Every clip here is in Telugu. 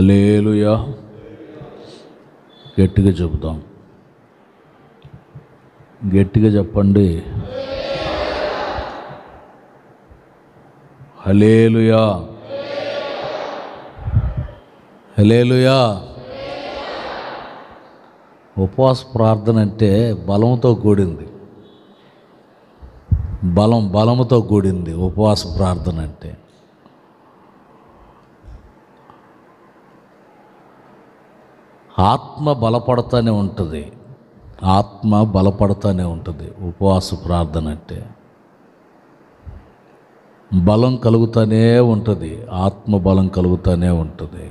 హలేలుయా గట్టిగా చెబుతాం గట్టిగా చెప్పండి హలేలుయా హలేలుయా ఉపవాస ప్రార్థన అంటే బలంతో కూడింది బలం బలంతో కూడింది ఉపవాస ప్రార్థన అంటే ఆత్మ బలపడతానే ఉంటుంది ఆత్మ బలపడతానే ఉంటుంది ఉపవాస ప్రార్థన అంటే బలం కలుగుతూనే ఉంటుంది ఆత్మ బలం కలుగుతూనే ఉంటుంది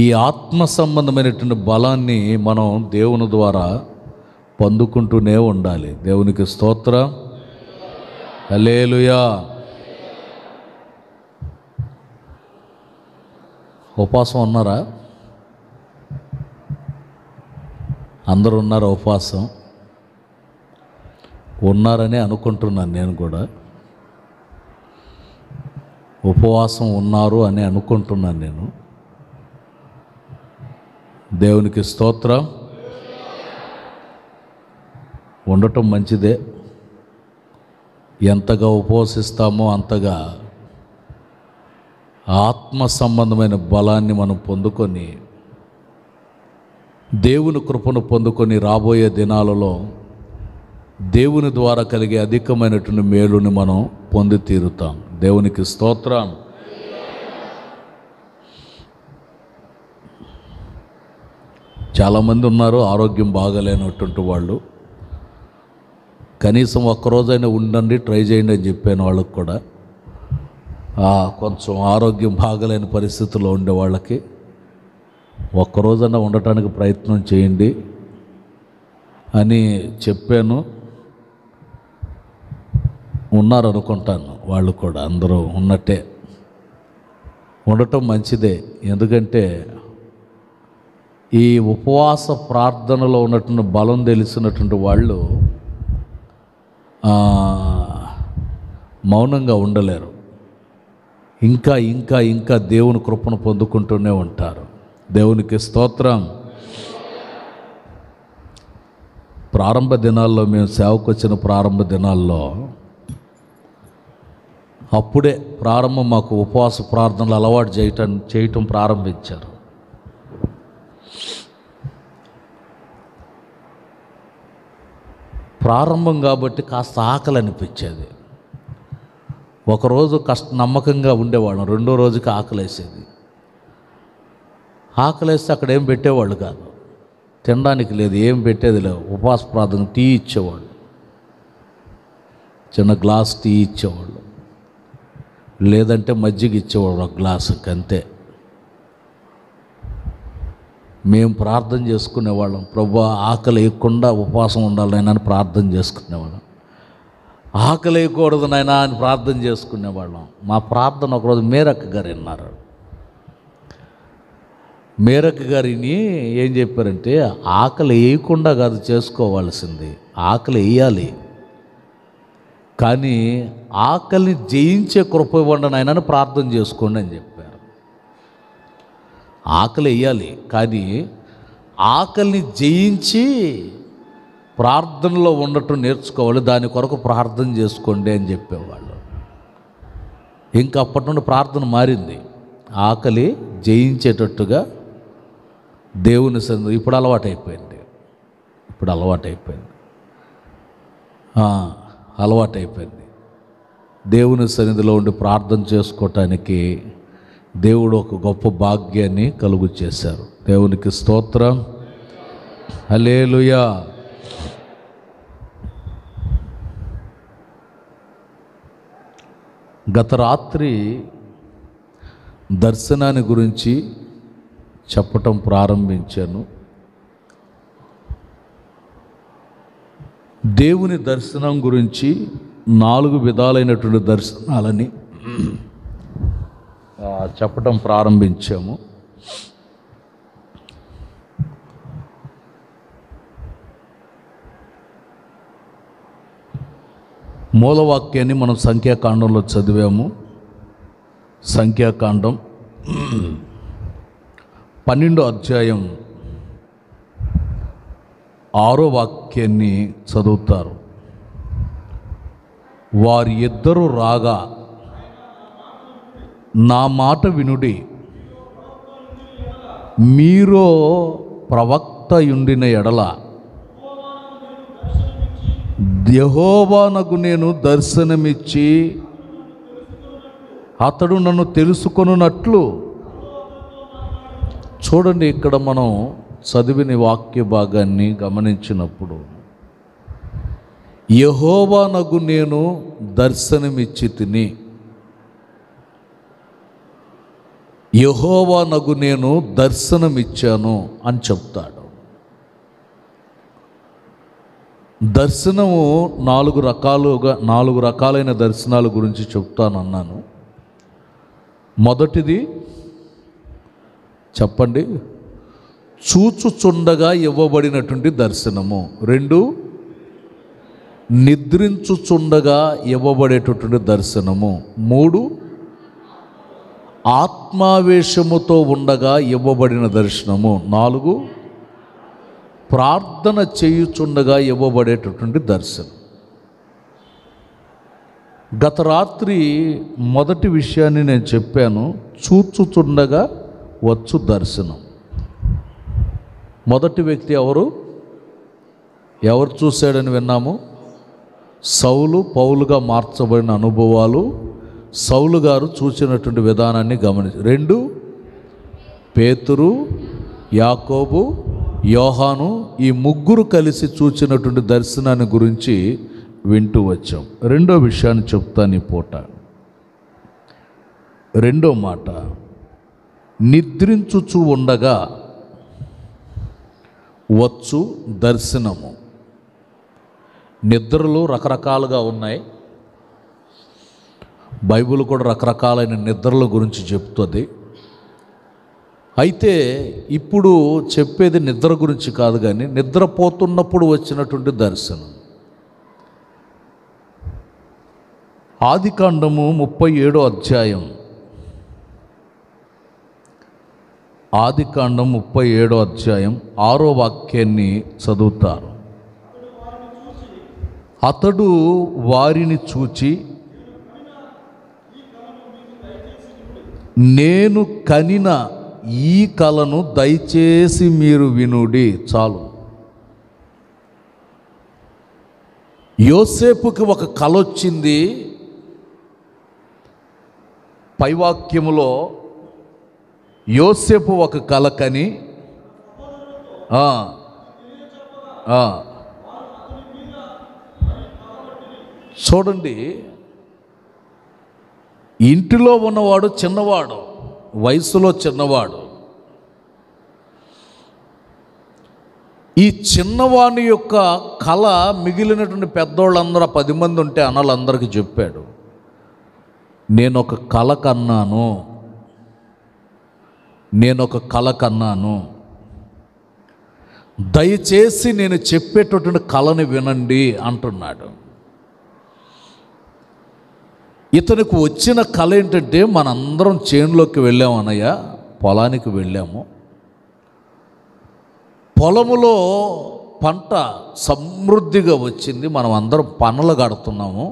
ఈ ఆత్మ సంబంధమైనటువంటి బలాన్ని మనం దేవుని ద్వారా పొందుకుంటూనే ఉండాలి దేవునికి స్తోత్రం అలేలుయా ఉపవాసం ఉన్నారా అందరు ఉన్నారు ఉపవాసం ఉన్నారని అనుకుంటున్నాను నేను కూడా ఉపవాసం ఉన్నారు అని అనుకుంటున్నాను నేను దేవునికి స్తోత్రం ఉండటం మంచిదే ఎంతగా ఉపవసిస్తామో అంతగా ఆత్మ సంబంధమైన బలాన్ని మనం పొందుకొని దేవుని కృపను పొందుకొని రాబోయే దినాలలో దేవుని ద్వారా కలిగే అధికమైనటువంటి మేలుని మనం పొంది తీరుతాం దేవునికి స్తోత్రం చాలామంది ఉన్నారు ఆరోగ్యం బాగలేనటువంటి వాళ్ళు కనీసం ఒక్కరోజైనా ఉండండి ట్రై చేయండి అని చెప్పాను వాళ్ళకు కూడా కొంచెం ఆరోగ్యం బాగలేని పరిస్థితుల్లో ఉండే వాళ్ళకి ఒక్కరోజన్నా ఉండటానికి ప్రయత్నం చేయండి అని చెప్పాను ఉన్నారు అనుకుంటాను వాళ్ళు కూడా అందరూ ఉన్నట్టే ఉండటం మంచిదే ఎందుకంటే ఈ ఉపవాస ప్రార్థనలో ఉన్నటువంటి బలం తెలిసినటువంటి వాళ్ళు మౌనంగా ఉండలేరు ఇంకా ఇంకా ఇంకా దేవుని కృపను పొందుకుంటూనే ఉంటారు దేవునికి స్తోత్రం ప్రారంభ దినాల్లో మేము సేవకు వచ్చిన ప్రారంభ దినాల్లో అప్పుడే ప్రారంభం మాకు ఉపవాస ప్రార్థనలు అలవాటు చేయటం చేయటం ప్రారంభించారు ప్రారంభం కాబట్టి కాస్త ఆకలి అనిపించేది ఒకరోజు కష్ట నమ్మకంగా ఉండేవాళ్ళం రెండో రోజుకి ఆకలేసేది ఆకలేస్తే అక్కడ ఏం పెట్టేవాళ్ళు కాదు తినడానికి లేదు ఏం పెట్టేది లేవు ఉపవాస ప్రార్థన టీ ఇచ్చేవాళ్ళు చిన్న గ్లాస్ టీ ఇచ్చేవాళ్ళు లేదంటే మజ్జిగ ఇచ్చేవాళ్ళు ఒక గ్లాసుకి అంతే మేము ప్రార్థన చేసుకునేవాళ్ళం ప్రభు ఆకలి వేయకుండా ఉపవాసం ఉండాలని ప్రార్థన చేసుకునేవాళ్ళం ఆకలేయకూడదు నాయనా అని ప్రార్థన చేసుకునేవాళ్ళం మా ప్రార్థన ఒకరోజు మేరక్ గారు విన్నారు మేరక్ గారిని ఏం చెప్పారంటే ఆకలి వేయకుండా కాదు చేసుకోవాల్సింది ఆకలి వేయాలి కానీ ఆకలిని జయించే కృప ఇవ్వండి నాయనని ప్రార్థన చేసుకోండి అని చెప్పారు ఆకలి వేయాలి కానీ ఆకలిని జయించి ప్రార్థనలో ఉండటం నేర్చుకోవాలి దాని కొరకు ప్రార్థన చేసుకోండి అని చెప్పేవాళ్ళు ఇంకా అప్పటి నుండి ప్రార్థన మారింది ఆకలి జయించేటట్టుగా దేవుని సందు ఇప్పుడు అలవాటైపోయింది ఇప్పుడు అలవాటైపోయింది అలవాటైపోయింది దేవుని సన్నిధిలో ఉండి ప్రార్థన చేసుకోవటానికి దేవుడు ఒక గొప్ప భాగ్యాన్ని కలుగు చేశారు దేవునికి స్తోత్రం హలేలుయా గత రాత్రి దర్శనాన్ని గురించి చెప్పటం ప్రారంభించాను దేవుని దర్శనం గురించి నాలుగు విధాలైనటువంటి దర్శనాలని చెప్పటం ప్రారంభించాము మూలవాక్యాన్ని మనం సంఖ్యాకాండంలో చదివాము సంఖ్యాకాండం పన్నెండో అధ్యాయం ఆరో వాక్యాన్ని చదువుతారు వారి ఇద్దరు రాగా నా మాట వినుడి మీరో ప్రవక్త ఉండిన ఎడల యహోవానకు నేను దర్శనమిచ్చి అతడు నన్ను తెలుసుకొనున్నట్లు చూడండి ఇక్కడ మనం చదివిన వాక్య భాగాన్ని గమనించినప్పుడు యహోవానకు నేను దర్శనమిచ్చి తిని యహోవానకు నేను దర్శనమిచ్చాను అని చెప్తాడు దర్శనము నాలుగు రకాలుగా నాలుగు రకాలైన దర్శనాల గురించి చెప్తానన్నాను మొదటిది చెప్పండి చూచుచుండగా ఇవ్వబడినటువంటి దర్శనము రెండు నిద్రించుచుండగా ఇవ్వబడేటటువంటి దర్శనము మూడు ఆత్మావేశముతో ఉండగా ఇవ్వబడిన దర్శనము నాలుగు ప్రార్థన చేయుచుండగా ఇవ్వబడేటటువంటి దర్శనం గత రాత్రి మొదటి విషయాన్ని నేను చెప్పాను చూచుచుండగా వచ్చు దర్శనం మొదటి వ్యక్తి ఎవరు ఎవరు చూశాడని విన్నాము సౌలు పౌలుగా మార్చబడిన అనుభవాలు సౌలు గారు చూసినటువంటి విధానాన్ని గమనించి రెండు పేతురు యాకోబు యోహాను ఈ ముగ్గురు కలిసి చూచినటువంటి దర్శనాన్ని గురించి వింటూ వచ్చాం రెండో విషయాన్ని చెప్తాను ఈ పూట రెండో మాట నిద్రించుచు ఉండగా వచ్చు దర్శనము నిద్రలు రకరకాలుగా ఉన్నాయి బైబుల్ కూడా రకరకాలైన నిద్రల గురించి చెప్తుంది అయితే ఇప్పుడు చెప్పేది నిద్ర గురించి కాదు కానీ నిద్రపోతున్నప్పుడు వచ్చినటువంటి దర్శనం ఆది కాండము ముప్పై ఏడో అధ్యాయం ఆది కాండం ముప్పై ఏడో అధ్యాయం ఆరో వాక్యాన్ని చదువుతారు అతడు వారిని చూచి నేను కనిన ఈ కళను దయచేసి మీరు వినుడి చాలు యోసేపుకి ఒక కళ వచ్చింది పైవాక్యములో యోసేపు ఒక కళ కని చూడండి ఇంటిలో ఉన్నవాడు చిన్నవాడు వయసులో చిన్నవాడు ఈ చిన్నవాని యొక్క కళ మిగిలినటువంటి పెద్దోళ్ళందరూ పది మంది ఉంటే అందరికీ చెప్పాడు నేను ఒక కళ కన్నాను నేను ఒక కళ కన్నాను దయచేసి నేను చెప్పేటటువంటి కళని వినండి అంటున్నాడు ఇతనికి వచ్చిన కళ ఏంటంటే మనందరం చేనులోకి వెళ్ళాము అన్నయ్య పొలానికి వెళ్ళాము పొలములో పంట సమృద్ధిగా వచ్చింది మనం అందరం పనులు కడుతున్నాము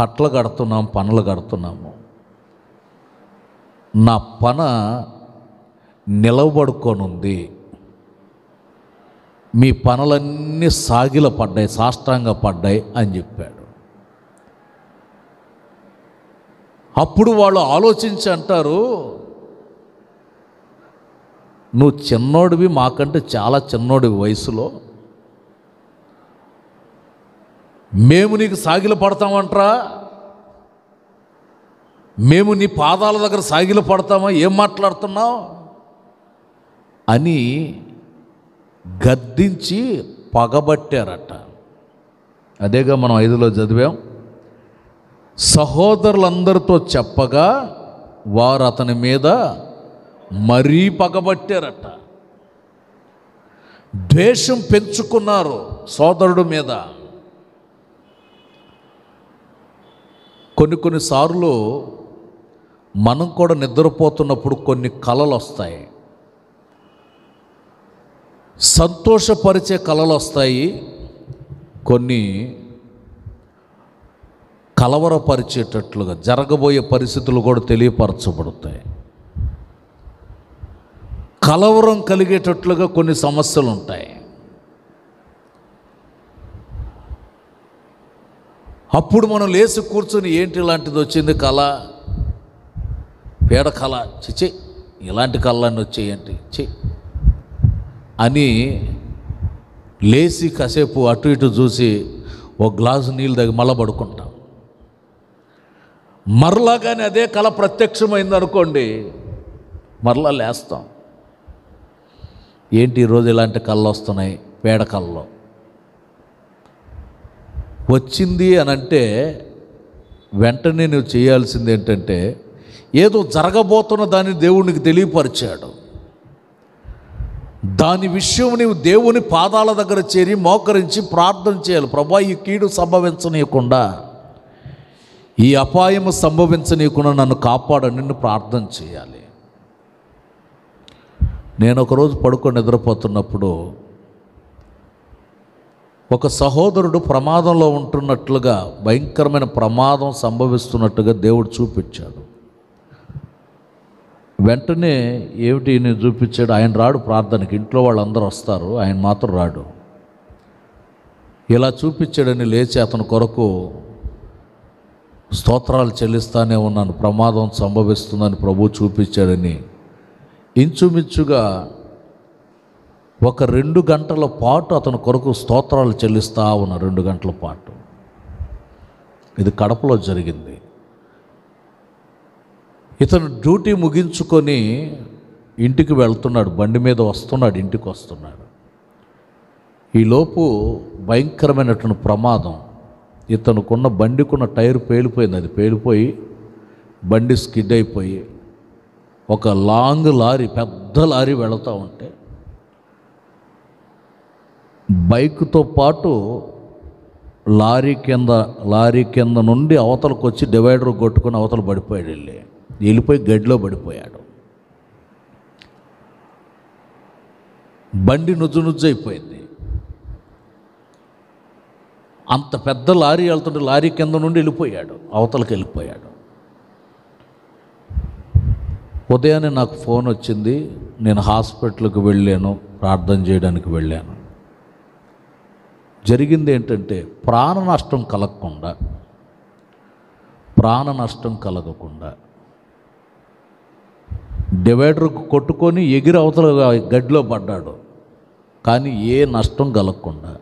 కట్టలు కడుతున్నాము పనులు కడుతున్నాము నా పన నిలవబడుకొనుంది మీ పనులన్నీ సాగిల పడ్డాయి సాష్టాంగ పడ్డాయి అని చెప్పాడు అప్పుడు వాళ్ళు ఆలోచించి అంటారు నువ్వు చిన్నోడివి మాకంటే చాలా చిన్నోడివి వయసులో మేము నీకు సాగిలు పడతామంటరా మేము నీ పాదాల దగ్గర సాగిలు పడతామా ఏం మాట్లాడుతున్నావు అని గద్దించి పగబట్టారట అదేగా మనం ఐదులో చదివాం సహోదరులందరితో చెప్పగా వారు అతని మీద మరీ పగబట్టారట ద్వేషం పెంచుకున్నారు సోదరుడు మీద కొన్ని కొన్నిసార్లు మనం కూడా నిద్రపోతున్నప్పుడు కొన్ని కళలు వస్తాయి సంతోషపరిచే కళలు వస్తాయి కొన్ని కలవరపరిచేటట్లుగా జరగబోయే పరిస్థితులు కూడా తెలియపరచబడతాయి కలవరం కలిగేటట్లుగా కొన్ని సమస్యలు ఉంటాయి అప్పుడు మనం లేచి కూర్చొని ఏంటి ఇలాంటిది వచ్చింది కళ పేడ కళ చిచి ఇలాంటి కళ్ళన్నీ వచ్చేయండి చి అని లేచి కాసేపు అటు ఇటు చూసి ఒక గ్లాసు నీళ్ళు దగ్గర మళ్ళా పడుకుంటాం మరలా కానీ అదే కళ ప్రత్యక్షమైంది అనుకోండి మరలా లేస్తాం ఏంటి ఈరోజు ఇలాంటి కళ్ళు వస్తున్నాయి పేడ కళ్ళు వచ్చింది అని అంటే వెంటనే నువ్వు చేయాల్సింది ఏంటంటే ఏదో జరగబోతున్న దాన్ని దేవునికి తెలియపరిచాడు దాని విషయం నీవు దేవుని పాదాల దగ్గర చేరి మోకరించి ప్రార్థన చేయాలి ప్రభా ఈ కీడు సంభవించనీయకుండా ఈ అపాయము సంభవించనీయకుండా నన్ను కాపాడని నిన్ను ప్రార్థన చేయాలి నేను ఒకరోజు పడుకొని నిద్రపోతున్నప్పుడు ఒక సహోదరుడు ప్రమాదంలో ఉంటున్నట్లుగా భయంకరమైన ప్రమాదం సంభవిస్తున్నట్టుగా దేవుడు చూపించాడు వెంటనే ఏమిటి నేను చూపించాడు ఆయన రాడు ప్రార్థనకి ఇంట్లో వాళ్ళందరూ వస్తారు ఆయన మాత్రం రాడు ఇలా చూపించాడని లేచి అతని కొరకు స్తోత్రాలు చెల్లిస్తానే ఉన్నాను ప్రమాదం సంభవిస్తుందని ప్రభు చూపించాడని ఇంచుమించుగా ఒక రెండు గంటల పాటు అతని కొరకు స్తోత్రాలు చెల్లిస్తూ ఉన్న రెండు గంటల పాటు ఇది కడపలో జరిగింది ఇతను డ్యూటీ ముగించుకొని ఇంటికి వెళ్తున్నాడు బండి మీద వస్తున్నాడు ఇంటికి వస్తున్నాడు ఈలోపు భయంకరమైనటువంటి ప్రమాదం ఇతనుకున్న బండికున్న టైర్ పేలిపోయింది అది పేలిపోయి బండి స్కిడ్ అయిపోయి ఒక లాంగ్ లారీ పెద్ద లారీ వెళుతూ ఉంటే బైక్తో పాటు లారీ కింద లారీ కింద నుండి అవతలకు వచ్చి డివైడర్ కొట్టుకుని అవతలు పడిపోయాడు వెళ్ళి వెళ్ళిపోయి గడిలో పడిపోయాడు బండి నుజ్జు నుజ్జు అయిపోయింది అంత పెద్ద లారీ వెళ్తుంటే లారీ కింద నుండి వెళ్ళిపోయాడు అవతలకి వెళ్ళిపోయాడు ఉదయాన్నే నాకు ఫోన్ వచ్చింది నేను హాస్పిటల్కి వెళ్ళాను ప్రార్థన చేయడానికి వెళ్ళాను జరిగింది ఏంటంటే ప్రాణ నష్టం కలగకుండా ప్రాణ నష్టం కలగకుండా డివైడర్కు కొట్టుకొని ఎగిరి అవతల గడ్డిలో పడ్డాడు కానీ ఏ నష్టం కలగకుండా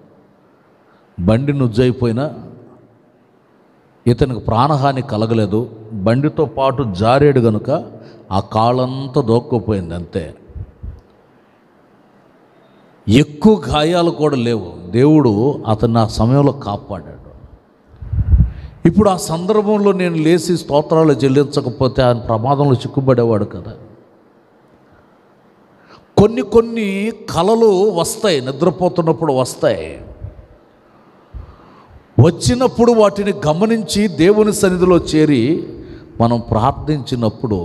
బండి నుజ్జైపోయినా ఇతనికి ప్రాణహాని కలగలేదు బండితో పాటు జారేడు గనుక ఆ కాళ్ళంతా దోక్కుపోయింది అంతే ఎక్కువ గాయాలు కూడా లేవు దేవుడు అతన్ని ఆ సమయంలో కాపాడాడు ఇప్పుడు ఆ సందర్భంలో నేను లేచి స్తోత్రాలు చెల్లించకపోతే ఆయన ప్రమాదంలో చిక్కుబడేవాడు కదా కొన్ని కొన్ని కళలు వస్తాయి నిద్రపోతున్నప్పుడు వస్తాయి వచ్చినప్పుడు వాటిని గమనించి దేవుని సన్నిధిలో చేరి మనం ప్రార్థించినప్పుడు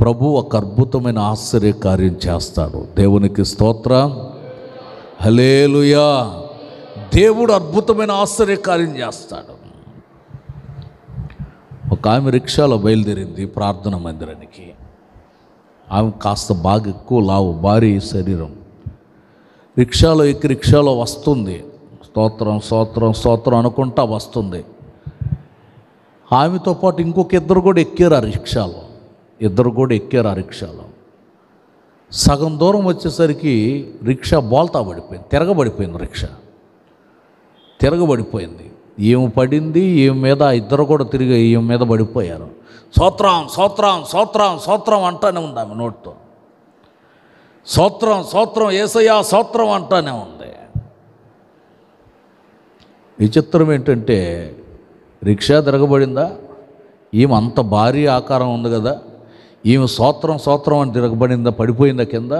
ప్రభు ఒక అద్భుతమైన ఆశ్చర్యకార్యం చేస్తాడు దేవునికి స్తోత్ర హలేలుయా దేవుడు అద్భుతమైన ఆశ్చర్యకార్యం చేస్తాడు ఒక ఆమె రిక్షాలో బయలుదేరింది ప్రార్థన మందిరానికి ఆమె కాస్త బాగా ఎక్కువ లావు భారీ శరీరం రిక్షాలో ఎక్కి రిక్షాలో వస్తుంది స్తోత్రం స్తోత్రం స్తోత్రం అనుకుంటా వస్తుంది ఆమెతో పాటు ఇంకొక ఇద్దరు కూడా ఎక్కారు ఆ రిక్షాలో ఇద్దరు కూడా ఎక్కారు ఆ రిక్షాలో సగం దూరం వచ్చేసరికి రిక్షా బోల్తా పడిపోయింది తిరగబడిపోయింది రిక్షా తిరగబడిపోయింది ఏమి పడింది ఏం మీద ఇద్దరు కూడా తిరిగి ఈమె మీద పడిపోయారు సోత్రం సోత్రం సోత్రం సోత్రం అంటానే ఉంది ఆమె నోటితో సోత్రం సోత్రం ఏసయ్యా సోత్రం అంటానే ఉంది విచిత్రం ఏంటంటే రిక్షా తిరగబడిందా ఈమె అంత భారీ ఆకారం ఉంది కదా ఈమె సోత్రం సోత్రం అని తిరగబడిందా పడిపోయిందా కింద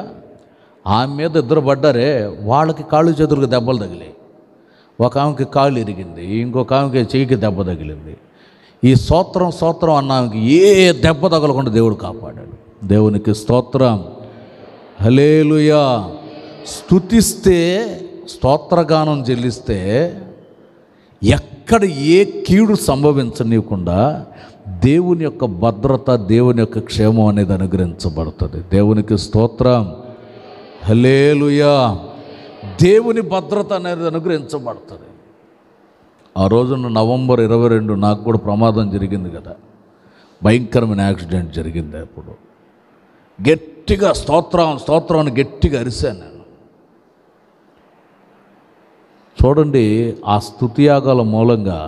ఆమె మీద ఇద్దరు పడ్డారే వాళ్ళకి కాళ్ళు చేతులకు దెబ్బలు తగిలాయి ఒక ఆమెకి కాళ్ళు ఇరిగింది ఇంకొక ఆమెకి చెయ్యికి దెబ్బ తగిలింది ఈ సోత్రం సోత్రం అన్న ఆమెకి ఏ దెబ్బ తగలకుండా దేవుడు కాపాడాడు దేవునికి స్తోత్రం హలేలుయా స్తుతిస్తే స్తోత్రగానం చెల్లిస్తే ఎక్కడ ఏ కీడు సంభవించనీయకుండా దేవుని యొక్క భద్రత దేవుని యొక్క క్షేమం అనేది అనుగ్రహించబడుతుంది దేవునికి స్తోత్రం హలేలుయా దేవుని భద్రత అనేది అనుగ్రహించబడుతుంది ఆ రోజున నవంబర్ ఇరవై రెండు నాకు కూడా ప్రమాదం జరిగింది కదా భయంకరమైన యాక్సిడెంట్ జరిగింది అప్పుడు గట్టిగా స్తోత్రం స్తోత్రాన్ని గట్టిగా అరిశాను నేను చూడండి ఆ స్థుతియాగాల మూలంగా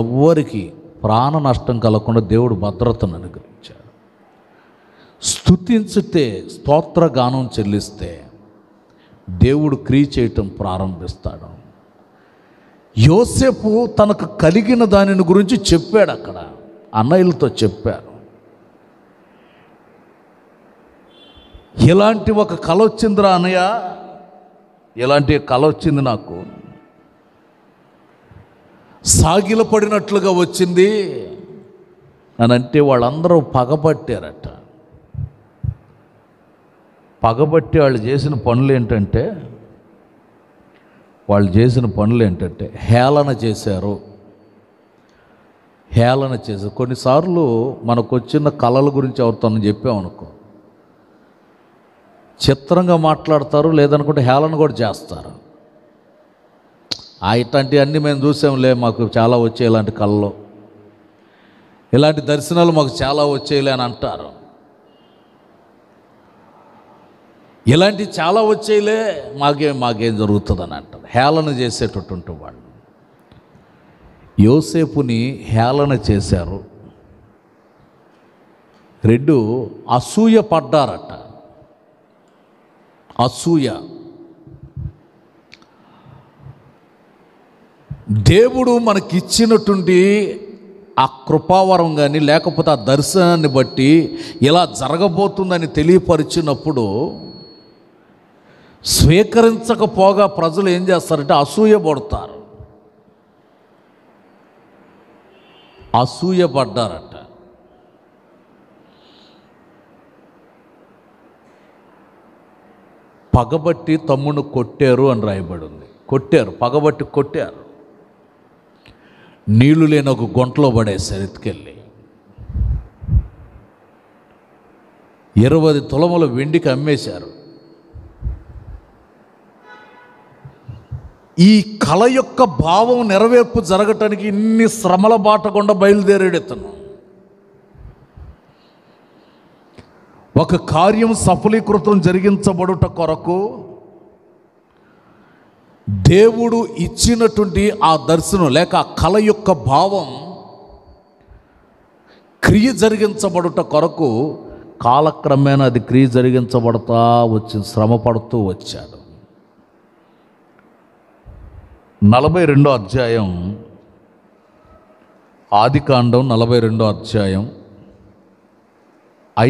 ఎవ్వరికి ప్రాణ నష్టం కలగకుండా దేవుడు భద్రతను అనుగ్రహించాడు స్థుతించితే స్తోత్రగానం చెల్లిస్తే దేవుడు క్రియ చేయటం ప్రారంభిస్తాడు యోసేపు తనకు కలిగిన దానిని గురించి చెప్పాడు అక్కడ అన్నయ్యలతో చెప్పారు ఇలాంటి ఒక కళ వచ్చిందిరా అన్నయ్య ఇలాంటి కళ వచ్చింది నాకు పడినట్లుగా వచ్చింది అని అంటే వాళ్ళందరూ పగబట్టారట పగబట్టి వాళ్ళు చేసిన పనులు ఏంటంటే వాళ్ళు చేసిన పనులు ఏంటంటే హేళన చేశారు హేళన చేశారు కొన్నిసార్లు మనకు వచ్చిన కళల గురించి ఎవరితో చెప్పామనుకో చిత్రంగా మాట్లాడతారు లేదనుకుంటే హేళన కూడా చేస్తారు ఆ ఇట్లాంటివన్నీ మేము చూసాంలే మాకు చాలా వచ్చే ఇలాంటి కళ్ళు ఇలాంటి దర్శనాలు మాకు చాలా వచ్చేయలే అని అంటారు ఇలాంటి చాలా వచ్చేయలే మాకేం మాకేం జరుగుతుందని అంటారు హేళన చేసేటటువంటి వాళ్ళు యోసేపుని హేళన చేశారు రెండు అసూయ పడ్డారట అసూయ దేవుడు మనకిచ్చినటువంటి ఆ కృపావరం కానీ లేకపోతే ఆ దర్శనాన్ని బట్టి ఇలా జరగబోతుందని తెలియపరిచినప్పుడు స్వీకరించకపోగా ప్రజలు ఏం చేస్తారంటే అసూయపడతారు అసూయపడ్డారంట పగబట్టి తమ్మును కొట్టారు అని రాయబడి ఉంది కొట్టారు పగబట్టి కొట్టారు నీళ్లు లేని ఒక గుంటలో పడేశారు ఎత్తుకెళ్ళి ఇరవై తులముల వెండికి అమ్మేశారు ఈ కళ యొక్క భావం నెరవేర్పు జరగటానికి ఇన్ని శ్రమల బాట గుండా బయలుదేరాడు ఇతను ఒక కార్యం సఫలీకృతం జరిగించబడుట కొరకు దేవుడు ఇచ్చినటువంటి ఆ దర్శనం లేక ఆ కళ యొక్క భావం క్రియ జరిగించబడుట కొరకు కాలక్రమేణా అది క్రియ జరిగించబడతా వచ్చి శ్రమ పడుతూ వచ్చాడు నలభై రెండో అధ్యాయం ఆదికాండం నలభై రెండో అధ్యాయం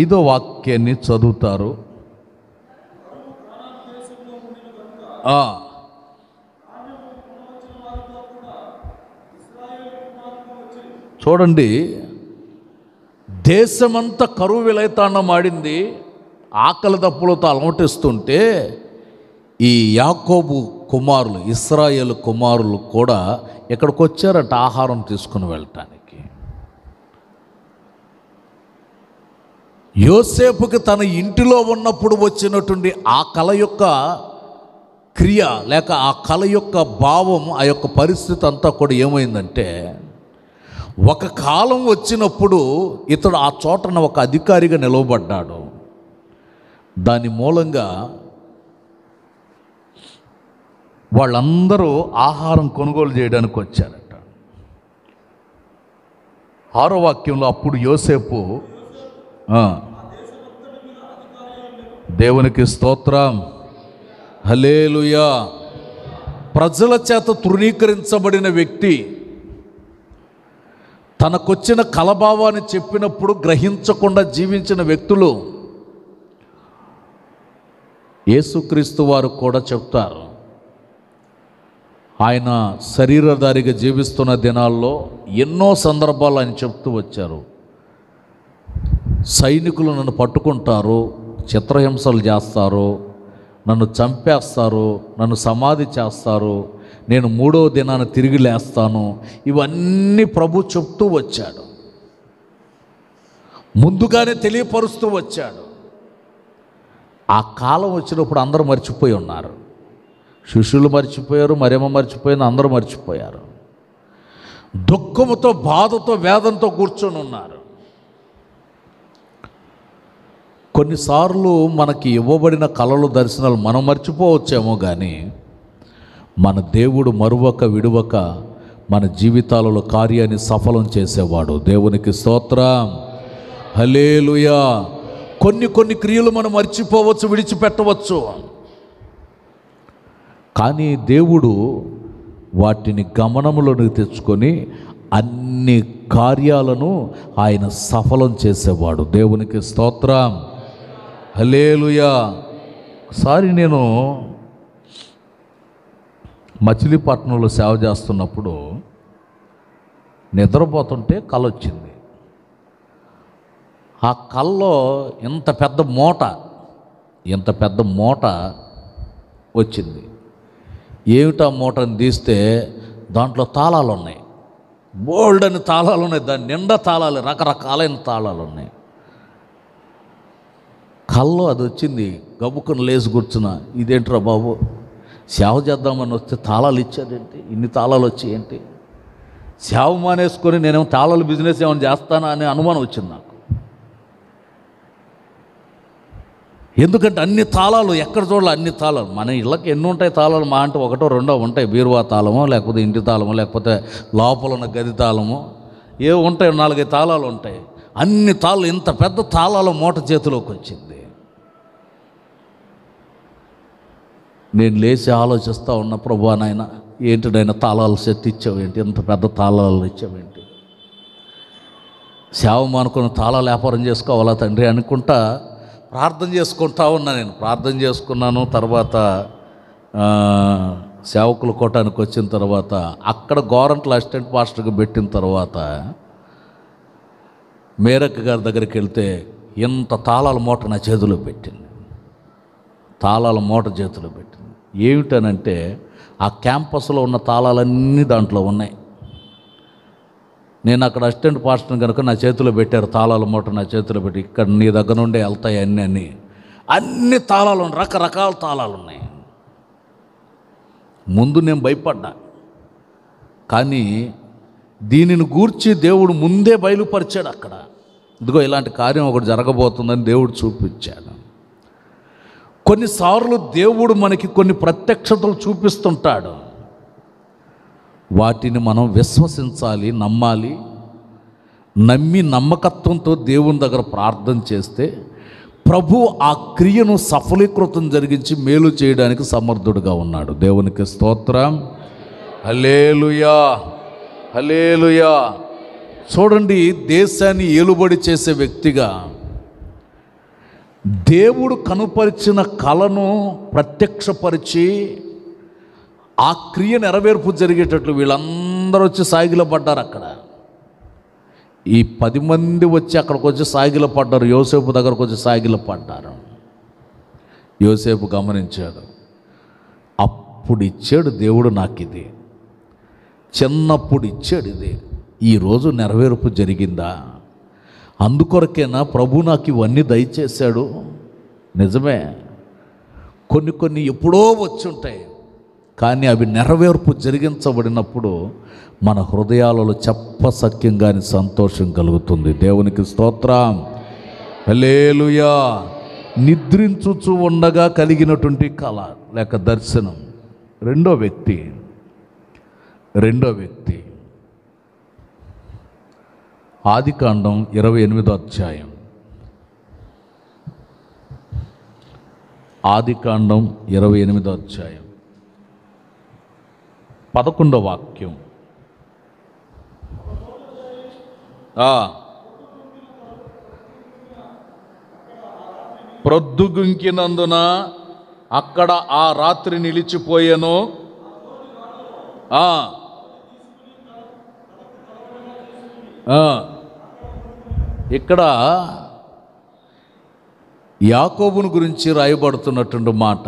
ఐదో వాక్యాన్ని చదువుతారు చూడండి దేశమంతా కరువు విలైతాన్నం ఆడింది ఆకలి తప్పులతో అలమటిస్తుంటే ఈ యాకోబు కుమారులు ఇస్రాయేల్ కుమారులు కూడా ఇక్కడికి వచ్చారట ఆహారం తీసుకుని వెళ్ళటానికి యోసేపుకి తన ఇంటిలో ఉన్నప్పుడు వచ్చినటువంటి ఆ కళ యొక్క క్రియ లేక ఆ కళ యొక్క భావం ఆ యొక్క పరిస్థితి అంతా కూడా ఏమైందంటే ఒక కాలం వచ్చినప్పుడు ఇతడు ఆ చోటన ఒక అధికారిగా నిలవబడ్డాడు దాని మూలంగా వాళ్ళందరూ ఆహారం కొనుగోలు చేయడానికి వచ్చారట ఆరో వాక్యంలో అప్పుడు యోసేపు దేవునికి స్తోత్రం హలేలుయా ప్రజల చేత తృణీకరించబడిన వ్యక్తి తనకొచ్చిన కలభావాన్ని చెప్పినప్పుడు గ్రహించకుండా జీవించిన వ్యక్తులు యేసుక్రీస్తు వారు కూడా చెప్తారు ఆయన శరీరధారిగా జీవిస్తున్న దినాల్లో ఎన్నో సందర్భాలు ఆయన చెప్తూ వచ్చారు సైనికులు నన్ను పట్టుకుంటారు చిత్రహింసలు చేస్తారు నన్ను చంపేస్తారు నన్ను సమాధి చేస్తారు నేను మూడో దినాన్ని తిరిగి లేస్తాను ఇవన్నీ ప్రభు చెప్తూ వచ్చాడు ముందుగానే తెలియపరుస్తూ వచ్చాడు ఆ కాలం వచ్చినప్పుడు అందరూ మర్చిపోయి ఉన్నారు శిష్యులు మర్చిపోయారు మరేమో మర్చిపోయింది అందరూ మర్చిపోయారు దుఃఖముతో బాధతో వేదంతో కూర్చొని ఉన్నారు కొన్నిసార్లు మనకి ఇవ్వబడిన కళలు దర్శనాలు మనం మర్చిపోవచ్చేమో కానీ మన దేవుడు మరువక విడువక మన జీవితాలలో కార్యాన్ని సఫలం చేసేవాడు దేవునికి స్తోత్రం హలేలుయా కొన్ని కొన్ని క్రియలు మనం మర్చిపోవచ్చు విడిచిపెట్టవచ్చు కానీ దేవుడు వాటిని గమనంలోనికి తెచ్చుకొని అన్ని కార్యాలను ఆయన సఫలం చేసేవాడు దేవునికి స్తోత్రం హలేలుయా ఒకసారి నేను మచిలీపట్నంలో సేవ చేస్తున్నప్పుడు నిద్రపోతుంటే కళ వచ్చింది ఆ కళ్ళలో ఇంత పెద్ద మూట ఇంత పెద్ద మూట వచ్చింది ఏమిటా మూటని తీస్తే దాంట్లో తాళాలు ఉన్నాయి బోల్డ్ అని తాళాలు ఉన్నాయి దాని నిండా తాళాలు రకరకాలైన తాళాలు ఉన్నాయి కల్లో అది వచ్చింది గబుక్కుని లేచి కూర్చున్న ఇదేంట్రా బాబు సేవ చేద్దామని వస్తే తాళాలు ఇచ్చారేంటి ఇన్ని తాళాలు వచ్చాయేంటి సేవ మానేసుకొని నేనేమో తాళాలు బిజినెస్ ఏమైనా చేస్తానా అనే అనుమానం వచ్చింది నాకు ఎందుకంటే అన్ని తాళాలు ఎక్కడ చూడాలి అన్ని తాళాలు మన ఇళ్ళకి ఎన్ని ఉంటాయి తాళాలు మా అంటే ఒకటో రెండో ఉంటాయి బీరువా తాళమో లేకపోతే ఇంటి తాళమో లేకపోతే లోపల ఉన్న గది తాళమో ఏ ఉంటాయి నాలుగైదు తాళాలు ఉంటాయి అన్ని తాళాలు ఇంత పెద్ద తాళాలు మూట చేతిలోకి వచ్చింది నేను లేచి ఆలోచిస్తూ ఉన్న ప్రభు నాయన ఏంటి నాయన తాళాలు సెట్ ఇచ్చావేంటి ఇంత పెద్ద తాళాలు ఇచ్చావేంటి సేవ అనుకున్న తాళాలు వ్యాపారం చేసుకోవాలా తండ్రి అనుకుంటా ప్రార్థన చేసుకుంటా ఉన్నా నేను ప్రార్థన చేసుకున్నాను తర్వాత సేవకులు కోటానికి వచ్చిన తర్వాత అక్కడ గవర్నమెంట్ అసిస్టెంట్ మాస్టర్కి పెట్టిన తర్వాత మేరక్ గారి దగ్గరికి వెళ్తే ఇంత తాళాల మూట నా చేతిలో పెట్టింది తాళాల మూట చేతిలో పెట్టి ఏమిటనంటే ఆ క్యాంపస్లో ఉన్న తాళాలన్నీ దాంట్లో ఉన్నాయి నేను అక్కడ అసిస్టెంట్ పాస్టర్ కనుక నా చేతిలో పెట్టారు తాళాలు మూట నా చేతిలో పెట్టి ఇక్కడ నీ దగ్గర నుండి వెళ్తాయి అన్నీ అన్నీ అన్ని తాళాలు రకరకాల తాళాలు ఉన్నాయి ముందు నేను భయపడ్డా కానీ దీనిని గూర్చి దేవుడు ముందే బయలుపరిచాడు అక్కడ ఇదిగో ఇలాంటి కార్యం ఒకటి జరగబోతుందని దేవుడు చూపించాడు కొన్నిసార్లు దేవుడు మనకి కొన్ని ప్రత్యక్షతలు చూపిస్తుంటాడు వాటిని మనం విశ్వసించాలి నమ్మాలి నమ్మి నమ్మకత్వంతో దేవుని దగ్గర ప్రార్థన చేస్తే ప్రభు ఆ క్రియను సఫలీకృతం జరిగించి మేలు చేయడానికి సమర్థుడుగా ఉన్నాడు దేవునికి స్తోత్రం హలేలుయా హలేలుయా చూడండి దేశాన్ని ఏలుబడి చేసే వ్యక్తిగా దేవుడు కనుపరిచిన కళను ప్రత్యక్షపరిచి ఆ క్రియ నెరవేర్పు జరిగేటట్లు వీళ్ళందరూ వచ్చి సాగిల పడ్డారు అక్కడ ఈ పది మంది వచ్చి అక్కడికి వచ్చి సాగిల పడ్డారు యోసేపు దగ్గరకు వచ్చి సాగిల పడ్డారు యోసేపు గమనించాడు అప్పుడు ఇచ్చాడు దేవుడు నాకు ఇది చిన్నప్పుడు ఇచ్చాడు ఇది ఈరోజు నెరవేర్పు జరిగిందా అందుకొరకేనా ప్రభు నాకు ఇవన్నీ దయచేశాడు నిజమే కొన్ని కొన్ని ఎప్పుడో వచ్చుంటాయి కానీ అవి నెరవేర్పు జరిగించబడినప్పుడు మన హృదయాలలో చెప్పసఖ్యం కాని సంతోషం కలుగుతుంది దేవునికి స్తోత్రం లేలుయా నిద్రించుచు ఉండగా కలిగినటువంటి కళ లేక దర్శనం రెండో వ్యక్తి రెండో వ్యక్తి ఆది కాండం ఇరవై ఎనిమిదో అధ్యాయం ఆది కాండం ఇరవై ఎనిమిదో అధ్యాయం పదకొండో వాక్యం ప్రొద్దుగుంకినందున అక్కడ ఆ రాత్రి నిలిచిపోయాను ఆ ఇక్కడ యాకోబును గురించి రాయబడుతున్నటువంటి మాట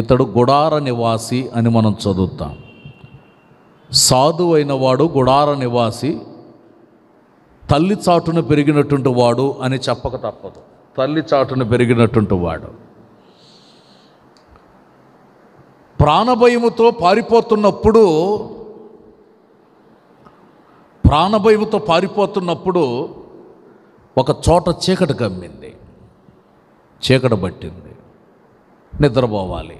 ఇతడు గుడార నివాసి అని మనం చదువుతాం సాధు అయిన వాడు గుడార నివాసి తల్లి చాటును పెరిగినటువంటి వాడు అని చెప్పక తప్పదు తల్లి చాటును పెరిగినటువంటి వాడు ప్రాణభయముతో పారిపోతున్నప్పుడు ప్రాణభయముతో పారిపోతున్నప్పుడు ఒక చోట చీకటి కమ్మింది చీకటి పట్టింది నిద్రపోవాలి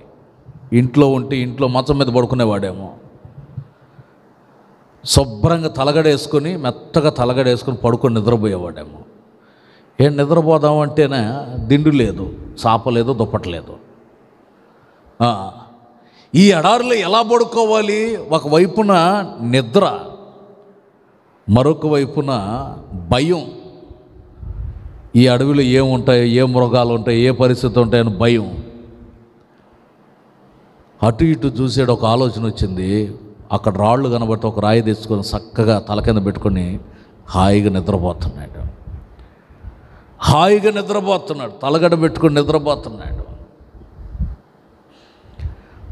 ఇంట్లో ఉంటే ఇంట్లో మంచం మీద పడుకునేవాడేమో శుభ్రంగా తలగడేసుకుని మెత్తగా తలగడేసుకొని పడుకొని నిద్రపోయేవాడేమో ఏం నిద్రపోదామంటేనే దిండు లేదు చాప లేదు దుప్పట్లేదు ఈ ఎడారిలో ఎలా పడుకోవాలి ఒకవైపున నిద్ర మరొక వైపున భయం ఈ అడవిలో ఏముంటాయో ఏ మృగాలు ఉంటాయి ఏ పరిస్థితి ఉంటాయని భయం అటు ఇటు చూసాడు ఒక ఆలోచన వచ్చింది అక్కడ రాళ్ళు కనబట్టి ఒక రాయి తెచ్చుకొని చక్కగా తల కింద పెట్టుకొని హాయిగా నిద్రపోతున్నాడు హాయిగా నిద్రపోతున్నాడు తలగడ పెట్టుకొని నిద్రపోతున్నాడు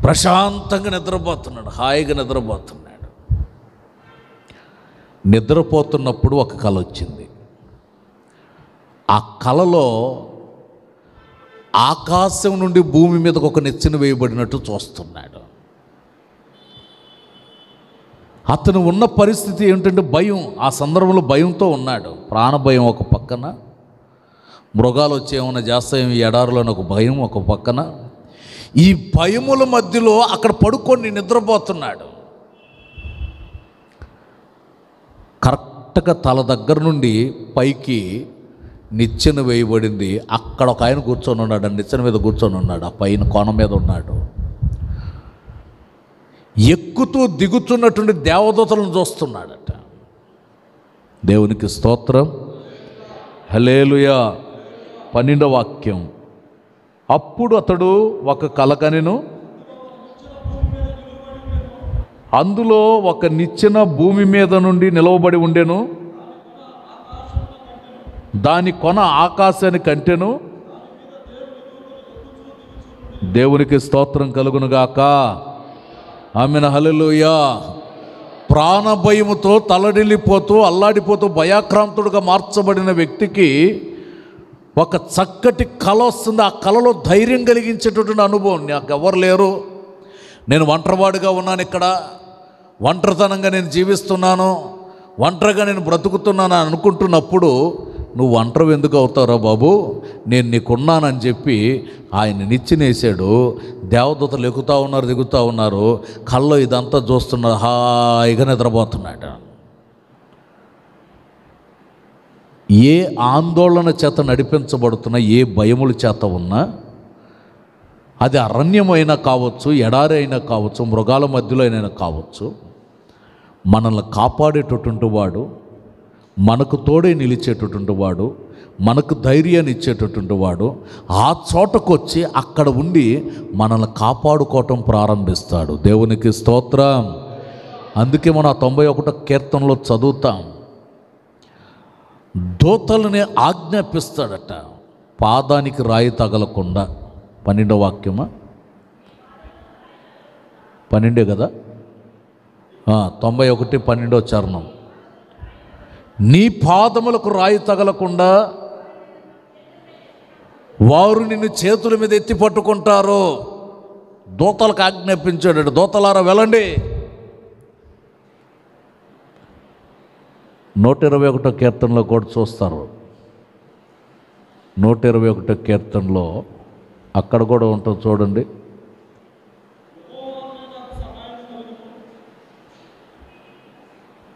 ప్రశాంతంగా నిద్రపోతున్నాడు హాయిగా నిద్రపోతున్నాడు నిద్రపోతున్నప్పుడు ఒక కళ వచ్చింది ఆ కళలో ఆకాశం నుండి భూమి మీదకు ఒక నెచ్చిన వేయబడినట్టు చూస్తున్నాడు అతను ఉన్న పరిస్థితి ఏంటంటే భయం ఆ సందర్భంలో భయంతో ఉన్నాడు ప్రాణభయం ఒక పక్కన మృగాలు వచ్చేమన్నా చేస్తాయి ఎడారిలో ఒక భయం ఒక పక్కన ఈ భయముల మధ్యలో అక్కడ పడుకొని నిద్రపోతున్నాడు కరెక్ట్గా తల దగ్గర నుండి పైకి నిచ్చెన వేయబడింది అక్కడ ఒక ఆయన కూర్చొని ఉన్నాడు ఆ నిచ్చెన మీద కూర్చొని ఉన్నాడు ఆ పైన కోణం మీద ఉన్నాడు ఎక్కుతూ దిగుతున్నటువంటి దేవదూతలను చూస్తున్నాడట దేవునికి స్తోత్రం హలేలుయా పన్నెండ వాక్యం అప్పుడు అతడు ఒక కలకనిను అందులో ఒక నిచ్చిన భూమి మీద నుండి నిలవబడి ఉండెను దాని కొన ఆకాశాన్ని కంటేను దేవునికి స్తోత్రం కలుగునుగాక ఆమెన హలలుయా ప్రాణభయముతో తలడిల్లిపోతూ అల్లాడిపోతూ భయాక్రాంతుడుగా మార్చబడిన వ్యక్తికి ఒక చక్కటి కళ వస్తుంది ఆ కళలో ధైర్యం కలిగించేటటువంటి అనుభవం నాకు ఎవరు లేరు నేను ఒంటరివాడుగా ఉన్నాను ఇక్కడ ఒంటరితనంగా నేను జీవిస్తున్నాను ఒంటరిగా నేను బ్రతుకుతున్నాను అనుకుంటున్నప్పుడు నువ్వు ఒంటరి ఎందుకు అవుతారా బాబు నేను నీకున్నానని చెప్పి ఆయన నిచ్చినేసాడు దేవదూతలు ఎక్కుతా ఉన్నారు దిగుతూ ఉన్నారు కళ్ళు ఇదంతా చూస్తున్న హాయిగా నిద్రపోతున్నాడు ఏ ఆందోళన చేత నడిపించబడుతున్న ఏ భయముల చేత ఉన్నా అది అరణ్యమైనా కావచ్చు ఎడారి అయినా కావచ్చు మృగాల మధ్యలో అయినా కావచ్చు మనల్ని కాపాడేటటువంటి వాడు మనకు తోడే నిలిచేటటువంటి వాడు మనకు ధైర్యాన్ని ఇచ్చేటటువంటి వాడు ఆ చోటకొచ్చి అక్కడ ఉండి మనల్ని కాపాడుకోవటం ప్రారంభిస్తాడు దేవునికి స్తోత్రం అందుకే మనం ఆ తొంభై ఒకటో కీర్తనలో చదువుతాం దూతలని ఆజ్ఞాపిస్తాడట పాదానికి రాయి తగలకుండా పన్నెండో వాక్యమా పన్నెండే కదా తొంభై ఒకటి పన్నెండో చరణం నీ పాదములకు రాయి తగలకుండా వారు నిన్ను చేతుల మీద ఎత్తి పట్టుకుంటారు దూతలకు ఆజ్ఞాపించాడు దూతలారా వెళ్ళండి నూట ఇరవై ఒకటో కీర్తనలో కూడా చూస్తారు నూట ఇరవై ఒకటో కీర్తనలో అక్కడ కూడా ఉంటుంది చూడండి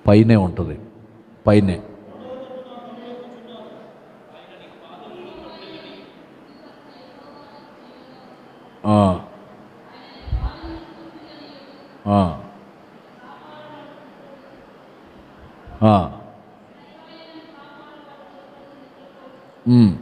పైనే ఉంటుంది పైనే Mm.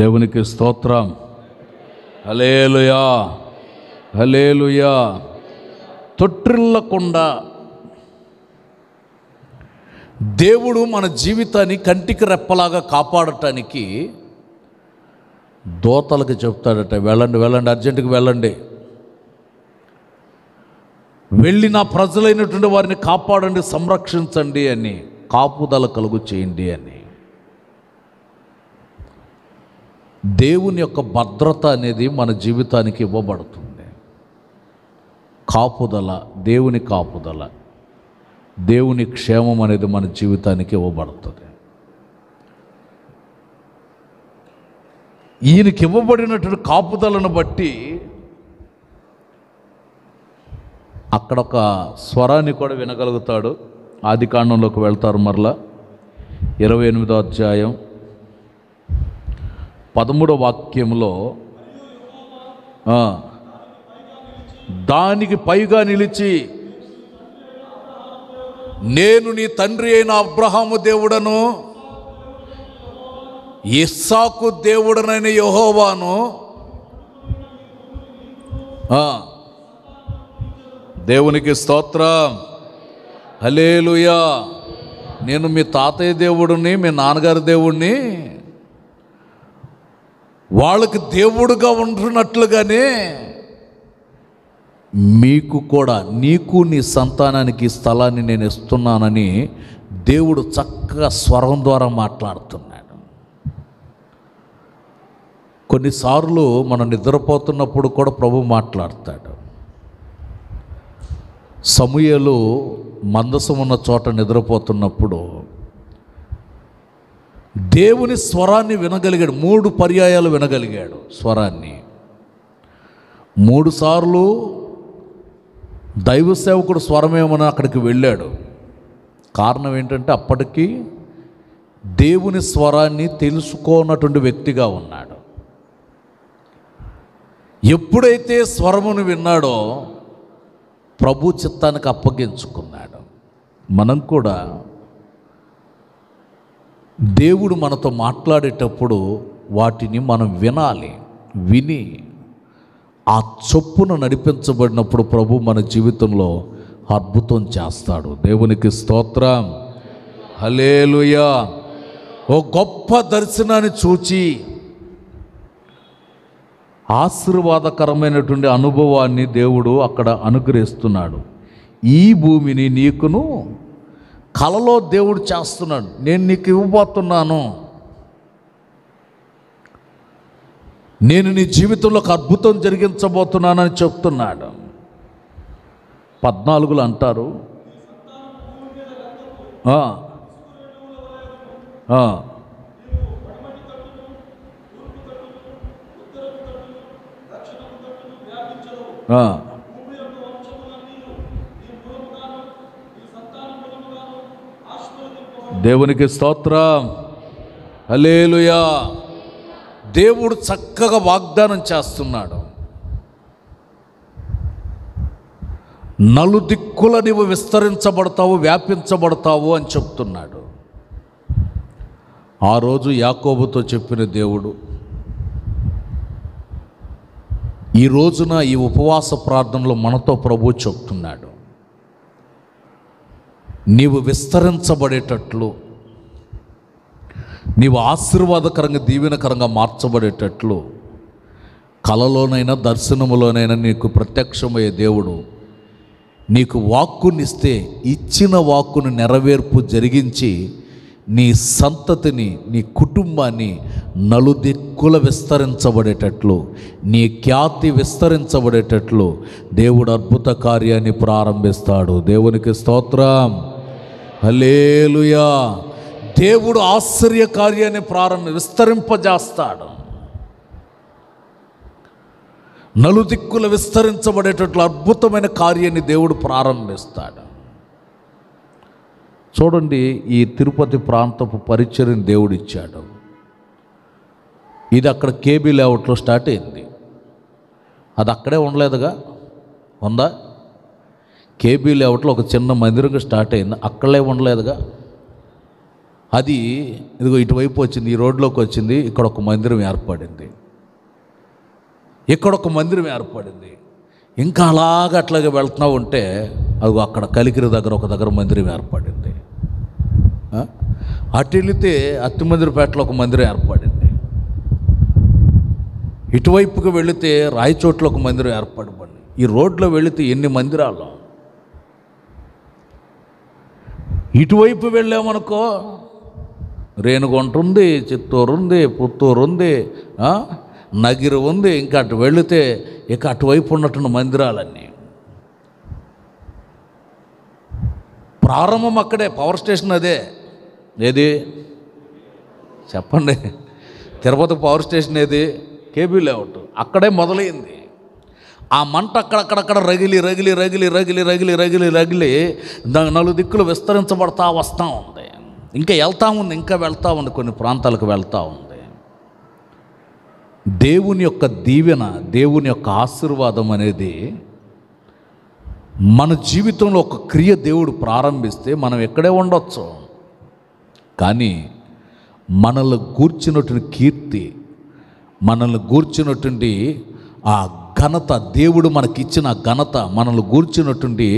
దేవునికి స్తోత్రం హలేలుయా హలేలుయా తొట్టిల్లకుండా దేవుడు మన జీవితాన్ని కంటికి రెప్పలాగా కాపాడటానికి దోతలకు చెప్తాడట వెళ్ళండి వెళ్ళండి అర్జెంటుకి వెళ్ళండి వెళ్ళి నా ప్రజలైనటువంటి వారిని కాపాడండి సంరక్షించండి అని కాపుదల కలుగు చేయండి అని దేవుని యొక్క భద్రత అనేది మన జీవితానికి ఇవ్వబడుతుంది కాపుదల దేవుని కాపుదల దేవుని క్షేమం అనేది మన జీవితానికి ఇవ్వబడుతుంది ఈయనకి ఇవ్వబడినటువంటి కాపుదలను బట్టి అక్కడ ఒక స్వరాన్ని కూడా వినగలుగుతాడు ఆది కాండంలోకి వెళ్తారు మరలా ఇరవై ఎనిమిదో అధ్యాయం పదమూడో వాక్యంలో దానికి పైగా నిలిచి నేను నీ తండ్రి అయిన అబ్రహాము దేవుడను ఇస్సాకు దేవుడనైన యహోవాను దేవునికి స్తోత్రం హలేలుయా నేను మీ తాతయ్య దేవుడిని మీ నాన్నగారి దేవుడిని వాళ్ళకి దేవుడుగా ఉంటున్నట్లుగానే మీకు కూడా నీకు నీ సంతానానికి స్థలాన్ని నేను ఇస్తున్నానని దేవుడు చక్కగా స్వరం ద్వారా మాట్లాడుతున్నాడు కొన్నిసార్లు మనం నిద్రపోతున్నప్పుడు కూడా ప్రభు మాట్లాడతాడు సమూహలు మందసం ఉన్న చోట నిద్రపోతున్నప్పుడు దేవుని స్వరాన్ని వినగలిగాడు మూడు పర్యాయాలు వినగలిగాడు స్వరాన్ని మూడుసార్లు దైవ సేవకుడు స్వరమేమని అక్కడికి వెళ్ళాడు కారణం ఏంటంటే అప్పటికి దేవుని స్వరాన్ని తెలుసుకోనటువంటి వ్యక్తిగా ఉన్నాడు ఎప్పుడైతే స్వరమును విన్నాడో ప్రభు చిత్తానికి అప్పగించుకున్నాడు మనం కూడా దేవుడు మనతో మాట్లాడేటప్పుడు వాటిని మనం వినాలి విని ఆ చొప్పున నడిపించబడినప్పుడు ప్రభు మన జీవితంలో అద్భుతం చేస్తాడు దేవునికి స్తోత్రం హలేలుయా ఓ గొప్ప దర్శనాన్ని చూచి ఆశీర్వాదకరమైనటువంటి అనుభవాన్ని దేవుడు అక్కడ అనుగ్రహిస్తున్నాడు ఈ భూమిని నీకును కలలో దేవుడు చేస్తున్నాడు నేను నీకు ఇవ్వబోతున్నాను నేను నీ జీవితంలో ఒక అద్భుతం జరిగించబోతున్నానని చెప్తున్నాడు పద్నాలుగులు అంటారు ఆ దేవునికి స్తోత్రం అలేలుయా దేవుడు చక్కగా వాగ్దానం చేస్తున్నాడు నలుదిక్కుల నీవు విస్తరించబడతావు వ్యాపించబడతావు అని చెప్తున్నాడు ఆ రోజు యాకోబుతో చెప్పిన దేవుడు ఈ రోజున ఈ ఉపవాస ప్రార్థనలో మనతో ప్రభు చెప్తున్నాడు నీవు విస్తరించబడేటట్లు నీవు ఆశీర్వాదకరంగా దీవెనకరంగా మార్చబడేటట్లు కలలోనైనా దర్శనములోనైనా నీకు ప్రత్యక్షమయ్యే దేవుడు నీకు వాక్కునిస్తే ఇచ్చిన వాక్కును నెరవేర్పు జరిగించి నీ సంతతిని నీ కుటుంబాన్ని నలుదిక్కుల విస్తరించబడేటట్లు నీ ఖ్యాతి విస్తరించబడేటట్లు దేవుడు అద్భుత కార్యాన్ని ప్రారంభిస్తాడు దేవునికి స్తోత్రం హలేలుయా దేవుడు ఆశ్చర్య కార్యాన్ని ప్రారంభ విస్తరింపజేస్తాడు నలుదిక్కుల విస్తరించబడేటట్లు అద్భుతమైన కార్యాన్ని దేవుడు ప్రారంభిస్తాడు చూడండి ఈ తిరుపతి ప్రాంతపు పరిచయం దేవుడిచ్చాడు ఇది అక్కడ కేబీ లేఅవుట్లో స్టార్ట్ అయింది అది అక్కడే ఉండలేదుగా ఉందా కేబీ లేఅవుట్లో ఒక చిన్న మందిరంగా స్టార్ట్ అయింది అక్కడే ఉండలేదుగా అది ఇదిగో ఇటువైపు వచ్చింది ఈ రోడ్లోకి వచ్చింది ఇక్కడ ఒక మందిరం ఏర్పడింది ఇక్కడ ఒక మందిరం ఏర్పడింది ఇంకా అలాగ అట్లాగే వెళ్తున్నా ఉంటే అదిగో అక్కడ కలికిరి దగ్గర ఒక దగ్గర మందిరం ఏర్పడింది అటు వెళితే అత్తిమందిరపేటలో ఒక మందిరం ఏర్పడింది ఇటువైపుకి వెళితే రాయచోట్ల ఒక మందిరం ఏర్పడబడింది ఈ రోడ్లో వెళితే ఎన్ని మందిరాలు ఇటువైపు వెళ్ళామనుకో రేణుగుంట ఉంది చిత్తూరు ఉంది పుత్తూరు ఉంది నగిరి ఉంది ఇంకా అటు వెళితే ఇక అటువైపు ఉన్నటువంటి మందిరాలన్నీ ప్రారంభం అక్కడే పవర్ స్టేషన్ అదే ఏది చెప్పండి తిరుపతి పవర్ స్టేషన్ ఏది కేబీ లేఅవుట్ అక్కడే మొదలైంది ఆ మంట అక్కడక్కడక్కడ రగిలి రగిలి రగిలి రగిలి రగిలి రగిలి రగిలి దాని నలు దిక్కులు విస్తరించబడతా వస్తూ ఉంది ఇంకా వెళ్తూ ఉంది ఇంకా వెళ్తూ ఉంది కొన్ని ప్రాంతాలకు వెళ్తూ ఉంది దేవుని యొక్క దీవెన దేవుని యొక్క ఆశీర్వాదం అనేది మన జీవితంలో ఒక క్రియ దేవుడు ప్రారంభిస్తే మనం ఎక్కడే ఉండొచ్చు కానీ మనల్ని గూర్చినటువంటి కీర్తి మనల్ని గూర్చినటువంటి ఆ ఘనత దేవుడు మనకిచ్చిన ఘనత మనల్ని గూర్చినటువంటి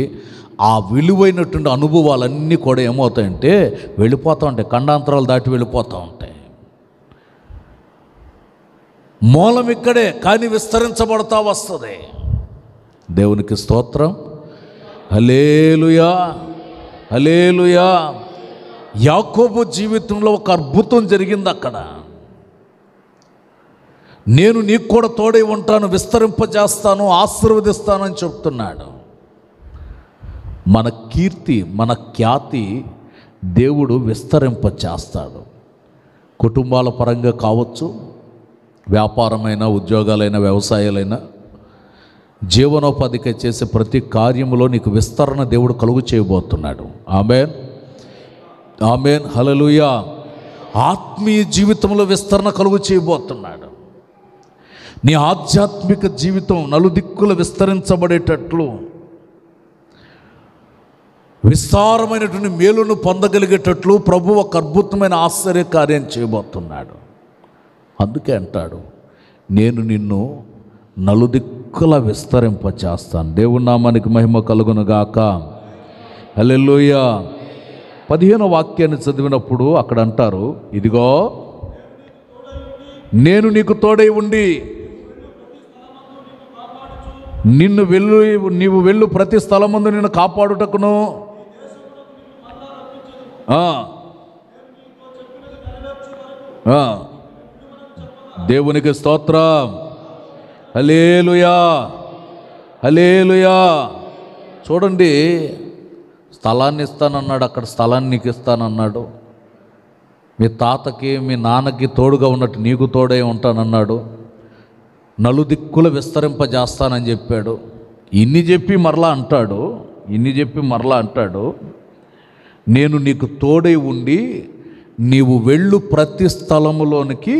ఆ విలువైనటువంటి అనుభవాలన్నీ కూడా ఏమవుతాయంటే వెళ్ళిపోతూ ఉంటాయి ఖండాంతరాలు దాటి వెళ్ళిపోతూ ఉంటాయి మూలం ఇక్కడే కానీ విస్తరించబడతా వస్తుంది దేవునికి స్తోత్రం హలేలుయా హలేలుయా యాకోబు జీవితంలో ఒక అద్భుతం జరిగింది అక్కడ నేను నీకు కూడా తోడై ఉంటాను విస్తరింపజేస్తాను ఆశీర్వదిస్తానని చెప్తున్నాడు మన కీర్తి మన ఖ్యాతి దేవుడు విస్తరింపచేస్తాడు కుటుంబాల పరంగా కావచ్చు వ్యాపారమైన ఉద్యోగాలైన వ్యవసాయాలైనా జీవనోపాధిక చేసే ప్రతి కార్యంలో నీకు విస్తరణ దేవుడు కలుగు చేయబోతున్నాడు ఆమెన్ ఆమెన్ హలలుయా ఆత్మీయ జీవితంలో విస్తరణ కలుగు చేయబోతున్నాడు నీ ఆధ్యాత్మిక జీవితం నలుదిక్కులు విస్తరించబడేటట్లు విస్తారమైనటువంటి మేలును పొందగలిగేటట్లు ప్రభు ఒక అద్భుతమైన ఆశ్చర్యకార్యం చేయబోతున్నాడు అందుకే అంటాడు నేను నిన్ను నలుదిక్కుల విస్తరింప చేస్తాను దేవుడు నామానికి మహిమ కలుగునుగాక అల్లెల్లోయ పదిహేను వాక్యాన్ని చదివినప్పుడు అక్కడ అంటారు ఇదిగో నేను నీకు తోడై ఉండి నిన్ను వెళ్ళు నీవు వెళ్ళు ప్రతి స్థలం ముందు నిన్ను కాపాడుటకును దేవునికి స్తోత్రం హలేలుయా హలేలుయా చూడండి స్థలాన్ని ఇస్తానన్నాడు అక్కడ స్థలాన్ని నీకు ఇస్తానన్నాడు మీ తాతకి మీ నాన్నకి తోడుగా ఉన్నట్టు నీకు తోడే ఉంటానన్నాడు నలుదిక్కులు విస్తరింపజేస్తానని చెప్పాడు ఇన్ని చెప్పి మరలా అంటాడు ఇన్ని చెప్పి మరలా అంటాడు నేను నీకు తోడై ఉండి నీవు వెళ్ళు ప్రతి స్థలములోనికి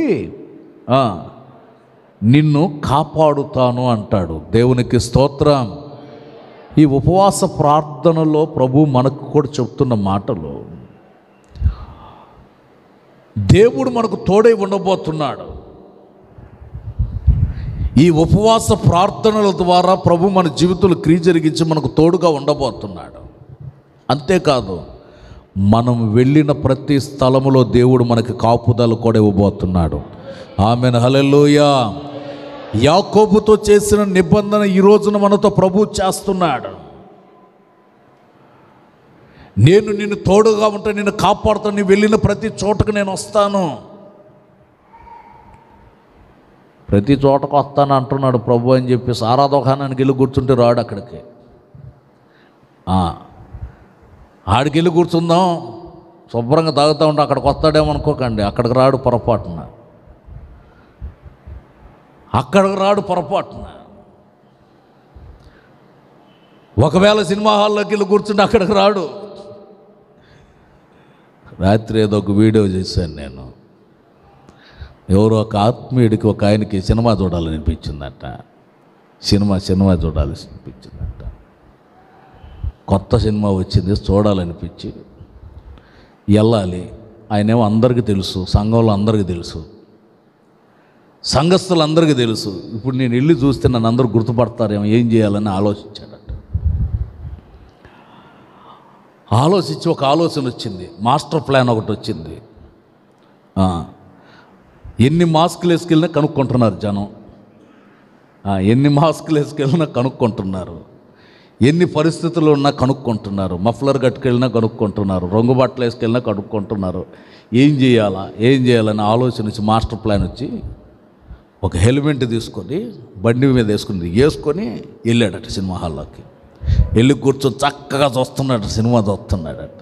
నిన్ను కాపాడుతాను అంటాడు దేవునికి స్తోత్రం ఈ ఉపవాస ప్రార్థనలో ప్రభు మనకు కూడా చెప్తున్న మాటలు దేవుడు మనకు తోడై ఉండబోతున్నాడు ఈ ఉపవాస ప్రార్థనల ద్వారా ప్రభు మన జీవితంలో క్రియ జరిగించి మనకు తోడుగా ఉండబోతున్నాడు అంతేకాదు మనం వెళ్ళిన ప్రతి స్థలములో దేవుడు మనకి కాపుదలు కూడా ఇవ్వబోతున్నాడు ఆమె హలెల్లోయా యాకోబుతో చేసిన నిబంధన ఈ రోజున మనతో ప్రభు చేస్తున్నాడు నేను నిన్ను తోడుగా ఉంటాను నిన్ను కాపాడుతాను నీ వెళ్ళిన ప్రతి చోటకు నేను వస్తాను ప్రతి చోటకు వస్తాను అంటున్నాడు ప్రభు అని చెప్పి సారా దుకాణానికి వెళ్ళి కూర్చుంటే రాడు అక్కడికి ఆడికి వెళ్ళి కూర్చుందాం శుభ్రంగా తాగుతూ ఉంటాం అక్కడికి వస్తాడేమో అనుకోకండి అక్కడికి రాడు పొరపాటున అక్కడికి రాడు పొరపాటున ఒకవేళ సినిమా హాల్లోకి వెళ్ళి కూర్చుంటే అక్కడికి రాడు రాత్రి ఏదో ఒక వీడియో చేశాను నేను ఎవరో ఒక ఆత్మీయుడికి ఒక ఆయనకి సినిమా చూడాలని అనిపించిందట సినిమా సినిమా చూడాలని అనిపించిందట కొత్త సినిమా వచ్చింది చూడాలనిపించి వెళ్ళాలి ఆయనేమో అందరికీ తెలుసు సంఘంలో అందరికీ తెలుసు సంఘస్థులందరికీ తెలుసు ఇప్పుడు నేను వెళ్ళి చూస్తే నన్ను అందరూ గుర్తుపడతారేమో ఏం చేయాలని ఆలోచించాడట ఆలోచించి ఒక ఆలోచన వచ్చింది మాస్టర్ ప్లాన్ ఒకటి వచ్చింది ఎన్ని మాస్కులు వేసుకెళ్ళినా కనుక్కుంటున్నారు జనం ఎన్ని మాస్కులు వేసుకెళ్ళినా కనుక్కుంటున్నారు ఎన్ని పరిస్థితులు ఉన్నా కనుక్కుంటున్నారు మఫ్లర్ కట్టుకెళ్ళినా కనుక్కుంటున్నారు రంగు బట్టలు వేసుకెళ్ళినా కనుక్కుంటున్నారు ఏం చేయాలా ఏం చేయాలని ఆలోచన వచ్చి మాస్టర్ ప్లాన్ వచ్చి ఒక హెల్మెట్ తీసుకొని బండి మీద వేసుకుని వేసుకొని వెళ్ళాడట సినిమా హాల్లోకి వెళ్ళి కూర్చొని చక్కగా చూస్తున్నాడు సినిమా చూస్తున్నాడట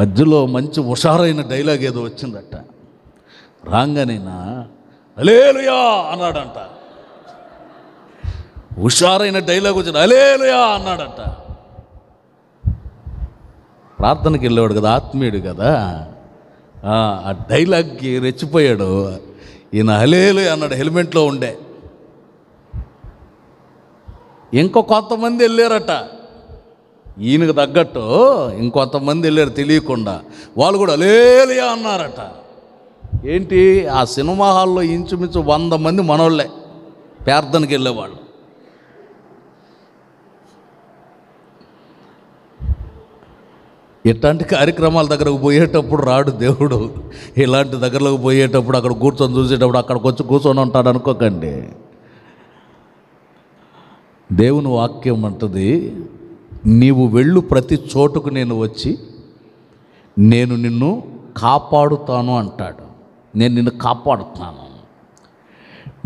మధ్యలో మంచి హుషారైన డైలాగ్ ఏదో వచ్చిందట రాంగనైనా అలేలుయా అన్నాడంట హుషారైన డైలాగ్ వచ్చాడు అలేలుయా అన్నాడంట ప్రార్థనకి వెళ్ళేవాడు కదా ఆత్మీయుడు కదా ఆ డైలాగ్కి రెచ్చిపోయాడు ఈయన హలేలు అన్నాడు హెల్మెట్లో ఉండే ఇంకో కొంతమంది వెళ్ళారట ఈయనకు తగ్గట్టు ఇంకొంతమంది వెళ్ళారు తెలియకుండా వాళ్ళు కూడా అలేలుయా అన్నారట ఏంటి ఆ సినిమా హాల్లో ఇంచుమించు వంద మంది మనోళ్ళే ప్రార్థనకి వెళ్ళేవాళ్ళు ఇట్లాంటి కార్యక్రమాల దగ్గరకు పోయేటప్పుడు రాడు దేవుడు ఇలాంటి దగ్గరకు పోయేటప్పుడు అక్కడ కూర్చొని చూసేటప్పుడు అక్కడికి వచ్చి కూర్చొని ఉంటాడు అనుకోకండి దేవుని వాక్యం అంటది నీవు వెళ్ళు ప్రతి చోటుకు నేను వచ్చి నేను నిన్ను కాపాడుతాను అంటాడు నేను నిన్ను కాపాడుతున్నాను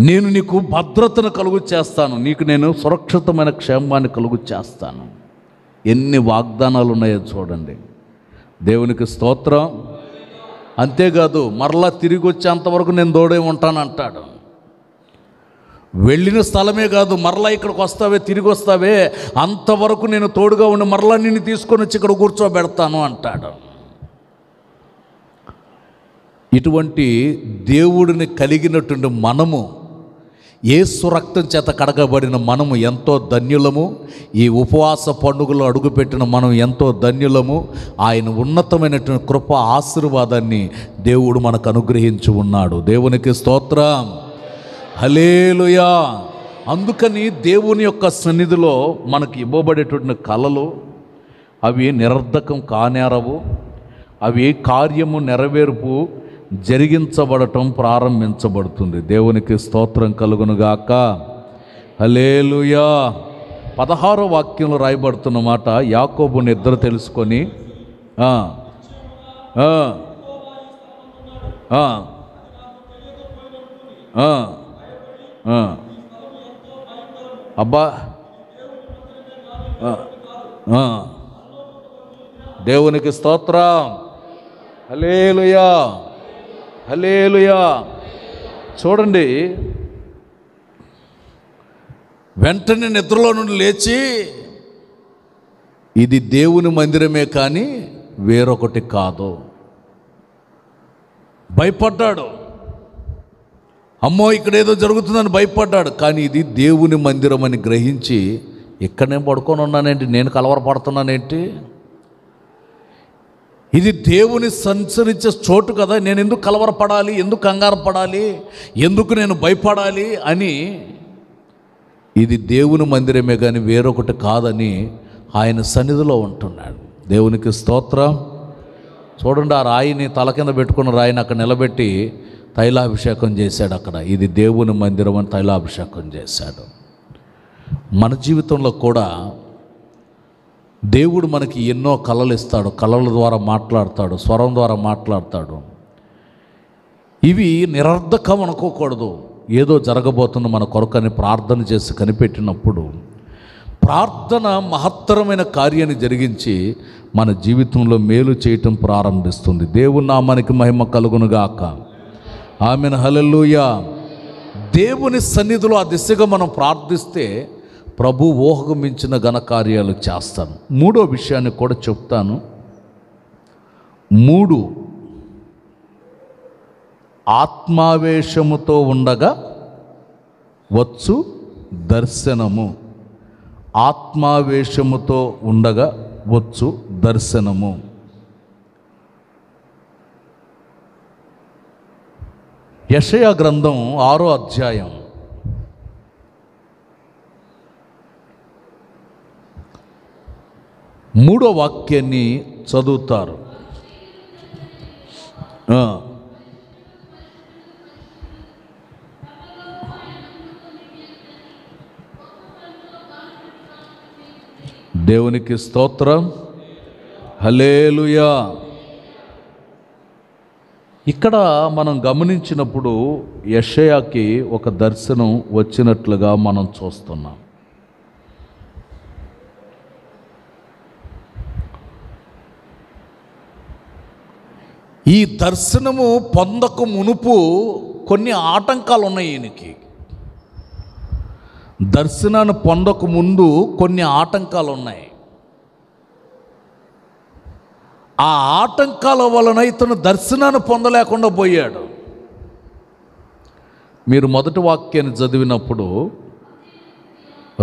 నేను నీకు భద్రతను కలుగు చేస్తాను నీకు నేను సురక్షితమైన క్షేమాన్ని కలుగు చేస్తాను ఎన్ని వాగ్దానాలు ఉన్నాయో చూడండి దేవునికి స్తోత్రం అంతేకాదు మరలా తిరిగి వచ్చేంతవరకు నేను ఉంటాను ఉంటానంటాడు వెళ్ళిన స్థలమే కాదు మరలా ఇక్కడికి వస్తావే తిరిగి వస్తావే అంతవరకు నేను తోడుగా ఉండి మరలా నిన్ను తీసుకొని వచ్చి ఇక్కడ కూర్చోబెడతాను అంటాడు ఇటువంటి దేవుడిని కలిగినటువంటి మనము ఏ సురక్తం చేత కడగబడిన మనము ఎంతో ధన్యులము ఈ ఉపవాస పండుగలో అడుగుపెట్టిన మనం ఎంతో ధన్యులము ఆయన ఉన్నతమైనటువంటి కృప ఆశీర్వాదాన్ని దేవుడు మనకు అనుగ్రహించి ఉన్నాడు దేవునికి స్తోత్రం హలేలుయా అందుకని దేవుని యొక్క సన్నిధిలో మనకి ఇవ్వబడేటువంటి కళలు అవి నిరర్ధకం కానేరవు అవి కార్యము నెరవేర్పు జరిగించబడటం ప్రారంభించబడుతుంది దేవునికి స్తోత్రం కలుగునుగాక హలేలుయా పదహారో వాక్యంలో రాయబడుతున్నమాట యాకోబు నిద్ర తెలుసుకొని అబ్బా దేవునికి స్తోత్రం హలేలుయా హలేలుయా చూడండి వెంటనే నిద్రలో నుండి లేచి ఇది దేవుని మందిరమే కానీ వేరొకటి కాదు భయపడ్డాడు అమ్మో ఇక్కడ ఏదో జరుగుతుందని భయపడ్డాడు కానీ ఇది దేవుని మందిరం అని గ్రహించి ఇక్కడనే పడుకొని ఉన్నానేంటి నేను కలవరపడుతున్నానేంటి ఇది దేవుని సంచరించే చోటు కదా నేను ఎందుకు కలవరపడాలి ఎందుకు కంగారు పడాలి ఎందుకు నేను భయపడాలి అని ఇది దేవుని మందిరమే కానీ వేరొకటి కాదని ఆయన సన్నిధిలో ఉంటున్నాడు దేవునికి స్తోత్రం చూడండి ఆ రాయిని తల కింద పెట్టుకున్న రాయిని అక్కడ నిలబెట్టి తైలాభిషేకం చేశాడు అక్కడ ఇది దేవుని మందిరం అని తైలాభిషేకం చేశాడు మన జీవితంలో కూడా దేవుడు మనకి ఎన్నో కళలు ఇస్తాడు కళల ద్వారా మాట్లాడతాడు స్వరం ద్వారా మాట్లాడతాడు ఇవి నిరర్ధకం అనుకోకూడదు ఏదో జరగబోతున్న మన కొరకని ప్రార్థన చేసి కనిపెట్టినప్పుడు ప్రార్థన మహత్తరమైన కార్యాన్ని జరిగించి మన జీవితంలో మేలు చేయటం ప్రారంభిస్తుంది దేవుని నామానికి మహిమ కలుగునుగాక ఆమెను హలెల్లుయా దేవుని సన్నిధిలో ఆ దిశగా మనం ప్రార్థిస్తే ప్రభు ఊహకు మించిన ఘనకార్యాలు చేస్తాను మూడో విషయాన్ని కూడా చెప్తాను మూడు ఆత్మావేశముతో ఉండగా వచ్చు దర్శనము ఆత్మావేశముతో ఉండగా వచ్చు దర్శనము యషయ గ్రంథం ఆరో అధ్యాయం మూడో వాక్యాన్ని చదువుతారు దేవునికి స్తోత్రం హలేలుయా ఇక్కడ మనం గమనించినప్పుడు యషయాకి ఒక దర్శనం వచ్చినట్లుగా మనం చూస్తున్నాం ఈ దర్శనము పొందక మునుపు కొన్ని ఆటంకాలు ఉన్నాయి ఈయనకి దర్శనాన్ని పొందక ముందు కొన్ని ఆటంకాలు ఉన్నాయి ఆ ఆటంకాల వలన ఇతను దర్శనాన్ని పొందలేకుండా పోయాడు మీరు మొదటి వాక్యాన్ని చదివినప్పుడు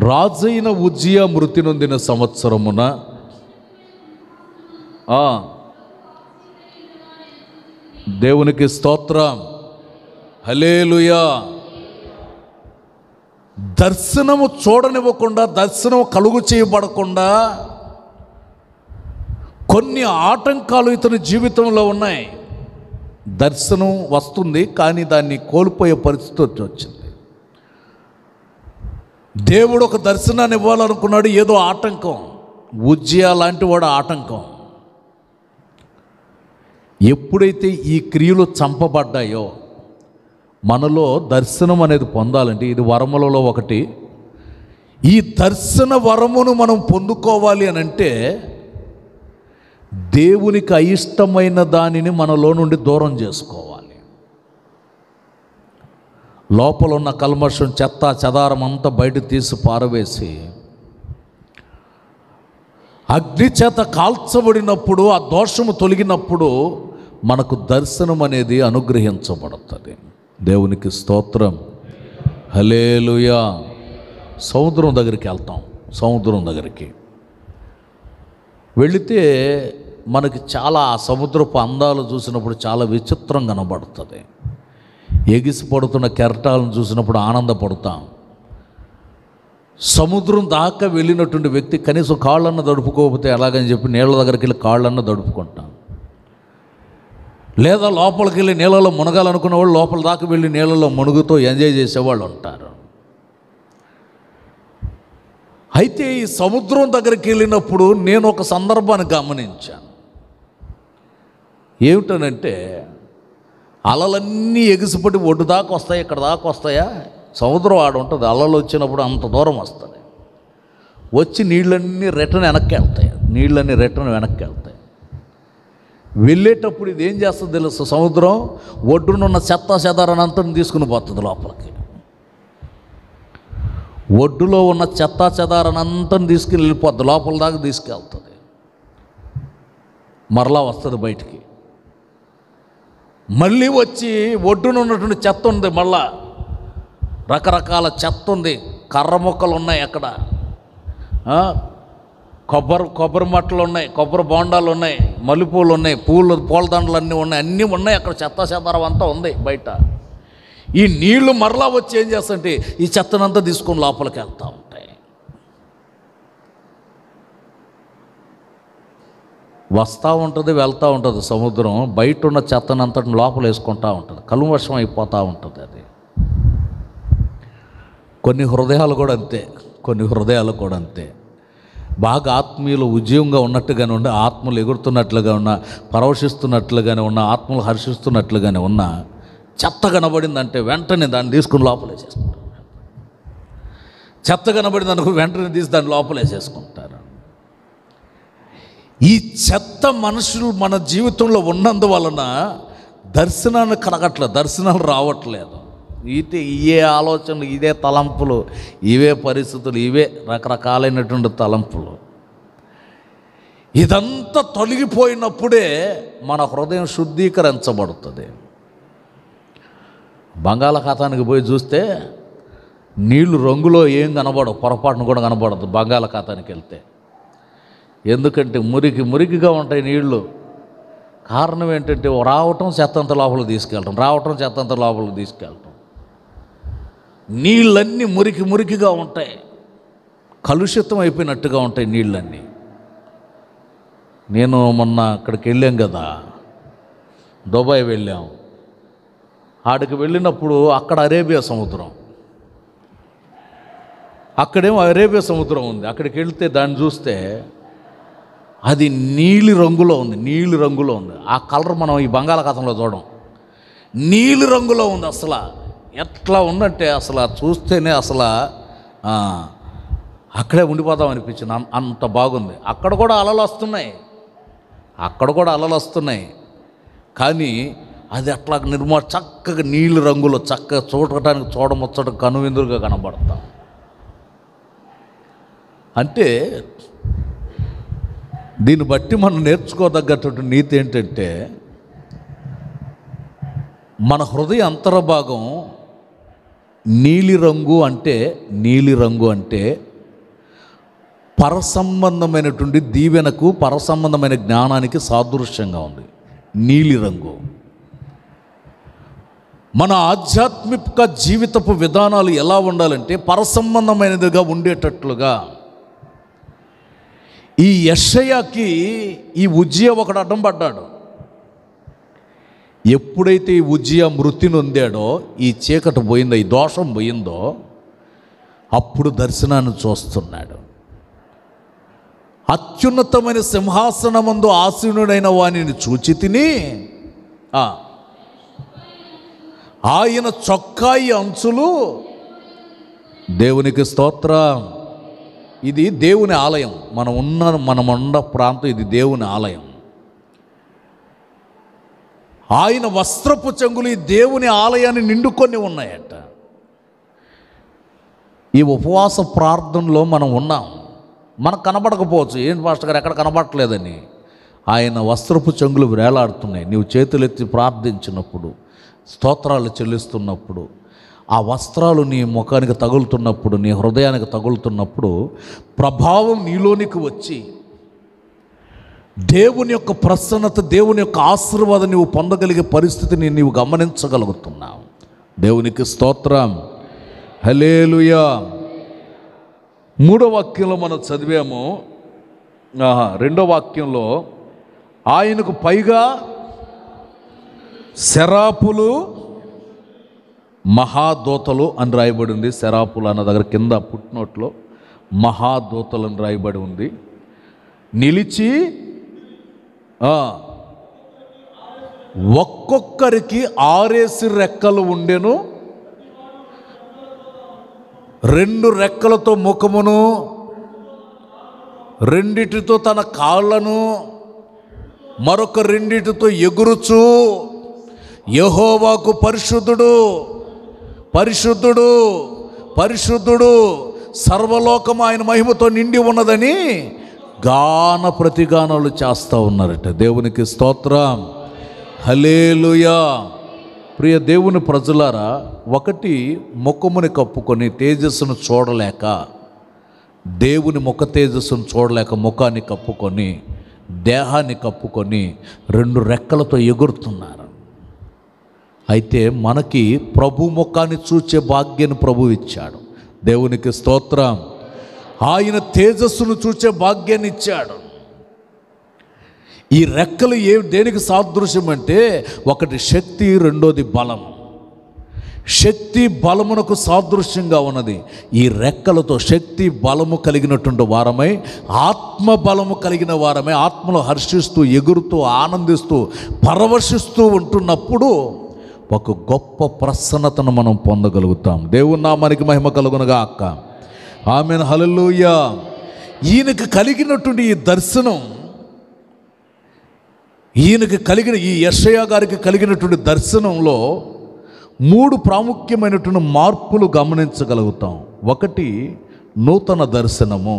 రాజైన ఉజ్జియా మృతి నొందిన సంవత్సరమున దేవునికి స్తోత్రం హలేలుయా దర్శనము చూడనివ్వకుండా దర్శనం కలుగు చేయబడకుండా కొన్ని ఆటంకాలు ఇతని జీవితంలో ఉన్నాయి దర్శనం వస్తుంది కానీ దాన్ని కోల్పోయే పరిస్థితి వచ్చింది దేవుడు ఒక దర్శనాన్ని ఇవ్వాలనుకున్నాడు ఏదో ఆటంకం ఉజ్జయ లాంటి వాడు ఆటంకం ఎప్పుడైతే ఈ క్రియలు చంపబడ్డాయో మనలో దర్శనం అనేది పొందాలంటే ఇది వరములలో ఒకటి ఈ దర్శన వరమును మనం పొందుకోవాలి అని అంటే దేవునికి అయిష్టమైన దానిని మనలో నుండి దూరం చేసుకోవాలి లోపల ఉన్న కల్మషం చెత్త చెదారం అంతా బయట తీసి పారవేసి అగ్ని చేత కాల్చబడినప్పుడు ఆ దోషము తొలగినప్పుడు మనకు దర్శనం అనేది అనుగ్రహించబడుతుంది దేవునికి స్తోత్రం హలేలుయా సముద్రం దగ్గరికి వెళ్తాం సముద్రం దగ్గరికి వెళితే మనకి చాలా ఆ సముద్రపు అందాలు చూసినప్పుడు చాలా విచిత్రం కనబడుతుంది ఎగిసి పడుతున్న కెరటాలను చూసినప్పుడు ఆనందపడతాం సముద్రం దాకా వెళ్ళినటువంటి వ్యక్తి కనీసం కాళ్ళన్న దడుపుకోకపోతే ఎలాగని చెప్పి నీళ్ళ దగ్గరికి వెళ్ళి కాళ్ళన్న దడుపుకుంటాం లేదా లోపలికి వెళ్ళి నీళ్ళలో మునగాలనుకున్న వాళ్ళు లోపల దాకా వెళ్ళి నీళ్ళలో మునుగుతూ ఎంజాయ్ చేసేవాళ్ళు ఉంటారు అయితే ఈ సముద్రం దగ్గరికి వెళ్ళినప్పుడు నేను ఒక సందర్భాన్ని గమనించాను ఏమిటనంటే అలలన్నీ ఎగిసిపడి ఒడ్డు దాకా వస్తాయి ఇక్కడ దాకా వస్తాయా సముద్రం ఆడ ఉంటుంది అలలు వచ్చినప్పుడు అంత దూరం వస్తుంది వచ్చి నీళ్ళన్నీ రిటర్న్ వెనక్కి వెళ్తాయి నీళ్ళన్నీ రిటర్న్ వెనక్కి వెళ్తాయి వెళ్ళేటప్పుడు ఇది ఏం చేస్తుంది తెలుసు సముద్రం ఒడ్డునున్న చెత్త చెదారనంతని తీసుకుని పోతుంది లోపలికి ఒడ్డులో ఉన్న చెత్త చెదారనంతని తీసుకుని వెళ్ళిపోద్ది లోపల దాకా తీసుకెళ్తుంది మరలా వస్తుంది బయటికి మళ్ళీ వచ్చి ఒడ్డున ఉన్నటువంటి చెత్త ఉంది మళ్ళా రకరకాల చెత్త ఉంది కర్ర మొక్కలు ఉన్నాయి అక్కడ కొబ్బరి కొబ్బరి మట్టలు ఉన్నాయి కొబ్బరి బోండాలు ఉన్నాయి మల్లెపూలు ఉన్నాయి పూలు పూలదండలు అన్నీ ఉన్నాయి అన్నీ ఉన్నాయి అక్కడ చెత్త చెదారం అంతా ఉంది బయట ఈ నీళ్లు మరలా వచ్చి ఏం చేస్తుంటే ఈ చెత్తనంతా తీసుకొని లోపలికి వెళ్తా ఉంటాయి వస్తూ ఉంటుంది వెళ్తూ ఉంటుంది సముద్రం బయట ఉన్న చెత్తనంతటిని లోపల వేసుకుంటూ ఉంటుంది కలువర్షం అయిపోతూ ఉంటుంది అది కొన్ని హృదయాలు కూడా అంతే కొన్ని హృదయాలు కూడా అంతే బాగా ఆత్మీయులు ఉద్యమంగా ఉన్నట్టుగానే ఉన్న ఆత్మలు ఎగురుతున్నట్లుగా ఉన్న పరవశిస్తున్నట్లుగానే ఉన్న ఆత్మలు హర్షిస్తున్నట్లుగానే ఉన్న చెత్త కనబడిందంటే వెంటనే దాన్ని తీసుకుని లోపలేసేసుకుంటారు చెత్త కనబడింది అనుకో వెంటనే తీసి దాన్ని లోపలేసేసుకుంటారు ఈ చెత్త మనుషులు మన జీవితంలో ఉన్నందువలన దర్శనాన్ని కలగట్లేదు దర్శనాలు రావట్లేదు ఇతే ఇవే ఆలోచనలు ఇదే తలంపులు ఇవే పరిస్థితులు ఇవే రకరకాలైనటువంటి తలంపులు ఇదంతా తొలగిపోయినప్పుడే మన హృదయం శుద్ధీకరించబడుతుంది బంగాళాఖాతానికి పోయి చూస్తే నీళ్లు రంగులో ఏం కనబడవు పొరపాటును కూడా కనబడదు బంగాళాఖాతానికి వెళ్తే ఎందుకంటే మురికి మురికిగా ఉంటాయి నీళ్లు కారణం ఏంటంటే రావటం చెత్తంత లోపలికి తీసుకెళ్ళటం రావటం చెత్తంత లోపలికి తీసుకెళ్ళటం నీళ్ళన్నీ మురికి మురికిగా ఉంటాయి కలుషితం అయిపోయినట్టుగా ఉంటాయి నీళ్ళన్నీ నేను మొన్న అక్కడికి వెళ్ళాం కదా దుబాయ్ వెళ్ళాం ఆడికి వెళ్ళినప్పుడు అక్కడ అరేబియా సముద్రం అక్కడేమో అరేబియా సముద్రం ఉంది అక్కడికి వెళ్తే దాన్ని చూస్తే అది నీలి రంగులో ఉంది నీలి రంగులో ఉంది ఆ కలర్ మనం ఈ బంగాళాఖాతంలో చూడడం నీలి రంగులో ఉంది అసలు ఎట్లా ఉందంటే అసలు చూస్తేనే అసలు అక్కడే ఉండిపోదాం అనిపించింది అంత బాగుంది అక్కడ కూడా అలలు వస్తున్నాయి అక్కడ కూడా అలలు వస్తున్నాయి కానీ అది అట్లా నిర్మా చక్కగా నీళ్ళు రంగులో చక్కగా చూడటానికి చూడముచ్చట కనువిందులుగా కనబడతాం అంటే దీన్ని బట్టి మనం నేర్చుకోదగ్గటువంటి నీతి ఏంటంటే మన హృదయ అంతర్భాగం నీలిరంగు అంటే నీలిరంగు అంటే పరసంబంధమైనటువంటి దీవెనకు పరసంబంధమైన జ్ఞానానికి సాదృశ్యంగా ఉంది నీలిరంగు మన ఆధ్యాత్మిక జీవితపు విధానాలు ఎలా ఉండాలంటే పరసంబంధమైనదిగా ఉండేటట్లుగా ఈ యషయాకి ఈ ఉజ్జయ ఒకడు అడ్డం పడ్డాడు ఎప్పుడైతే ఈ ఉజ్జయ మృతి నొందాడో ఈ చీకటి పోయిందో ఈ దోషం పోయిందో అప్పుడు దర్శనాన్ని చూస్తున్నాడు అత్యున్నతమైన సింహాసనమందు ఆసీనుడైన వాణిని చూచి తిని ఆయన చొక్కాయి అంచులు దేవునికి స్తోత్ర ఇది దేవుని ఆలయం మనం ఉన్న మనం ఉన్న ప్రాంతం ఇది దేవుని ఆలయం ఆయన వస్త్రపు చెంగులు ఈ దేవుని ఆలయాన్ని నిండుకొని ఉన్నాయట ఈ ఉపవాస ప్రార్థనలో మనం ఉన్నాం మనకు కనబడకపోవచ్చు ఏం మాస్టర్ గారు ఎక్కడ కనబడట్లేదని ఆయన వస్త్రపు చెంగులు వేలాడుతున్నాయి నీవు చేతులెత్తి ప్రార్థించినప్పుడు స్తోత్రాలు చెల్లిస్తున్నప్పుడు ఆ వస్త్రాలు నీ ముఖానికి తగులుతున్నప్పుడు నీ హృదయానికి తగులుతున్నప్పుడు ప్రభావం నీలోనికి వచ్చి దేవుని యొక్క ప్రసన్నత దేవుని యొక్క ఆశీర్వాదం నువ్వు పొందగలిగే పరిస్థితిని నీవు గమనించగలుగుతున్నావు దేవునికి స్తోత్రం హలేలుయా మూడో వాక్యంలో మనం చదివాము రెండో వాక్యంలో ఆయనకు పైగా శరాపులు మహాదోతలు అని రాయబడి ఉంది శరాపులు అన్న దగ్గర కింద పుట్టినోట్లో మహాదోతలు అని రాయబడి ఉంది నిలిచి ఒక్కొక్కరికి ఆరేసి రెక్కలు ఉండెను రెండు రెక్కలతో ముఖమును రెండిటితో తన కాళ్ళను మరొక రెండిటితో ఎగురుచు యహోవాకు పరిశుద్ధుడు పరిశుద్ధుడు పరిశుద్ధుడు సర్వలోకం ఆయన మహిమతో నిండి ఉన్నదని గాన ప్రతిగానాలు చేస్తూ ఉన్నారట దేవునికి స్తోత్రం హలేలుయా ప్రియ దేవుని ప్రజలారా ఒకటి ముఖముని కప్పుకొని తేజస్సును చూడలేక దేవుని ముఖ తేజస్సును చూడలేక ముఖాన్ని కప్పుకొని దేహాన్ని కప్పుకొని రెండు రెక్కలతో ఎగురుతున్నారు అయితే మనకి ప్రభు ముఖాన్ని చూచే భాగ్యాన్ని ప్రభు ఇచ్చాడు దేవునికి స్తోత్రం ఆయన తేజస్సును చూచే భాగ్యాన్ని ఇచ్చాడు ఈ రెక్కలు ఏ దేనికి సాదృశ్యం అంటే ఒకటి శక్తి రెండోది బలం శక్తి బలమునకు సాదృశ్యంగా ఉన్నది ఈ రెక్కలతో శక్తి బలము కలిగినటువంటి వారమై ఆత్మ బలము కలిగిన వారమై ఆత్మలో హర్షిస్తూ ఎగురుతూ ఆనందిస్తూ పరవశిస్తూ ఉంటున్నప్పుడు ఒక గొప్ప ప్రసన్నతను మనం పొందగలుగుతాం దేవునామానికి మహిమ కలుగునగా అక్క ఆమె హలలోయ ఈయనకు కలిగినటువంటి ఈ దర్శనం ఈయనకు కలిగిన ఈ యశయ్య గారికి కలిగినటువంటి దర్శనంలో మూడు ప్రాముఖ్యమైనటువంటి మార్పులు గమనించగలుగుతాం ఒకటి నూతన దర్శనము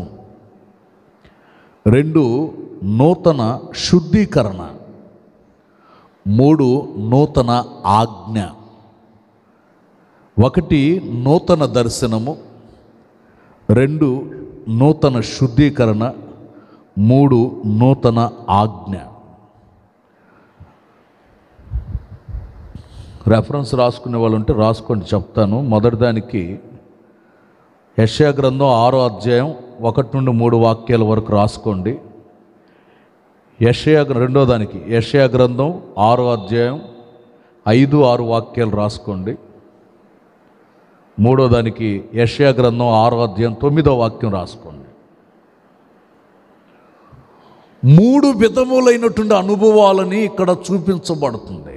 రెండు నూతన శుద్ధీకరణ మూడు నూతన ఆజ్ఞ ఒకటి నూతన దర్శనము రెండు నూతన శుద్ధీకరణ మూడు నూతన ఆజ్ఞ రెఫరెన్స్ రాసుకునే వాళ్ళు ఉంటే రాసుకోండి చెప్తాను మొదటిదానికి యశా గ్రంథం ఆరో అధ్యాయం ఒకటి నుండి మూడు వాక్యాల వరకు రాసుకోండి యషయా రెండో దానికి యషయా గ్రంథం ఆరో అధ్యాయం ఐదు ఆరు వాక్యాలు రాసుకోండి మూడో దానికి యష్యా గ్రంథం ఆరో అధ్యాయం తొమ్మిదో వాక్యం రాసుకోండి మూడు విధములైనటువంటి అనుభవాలని ఇక్కడ చూపించబడుతుంది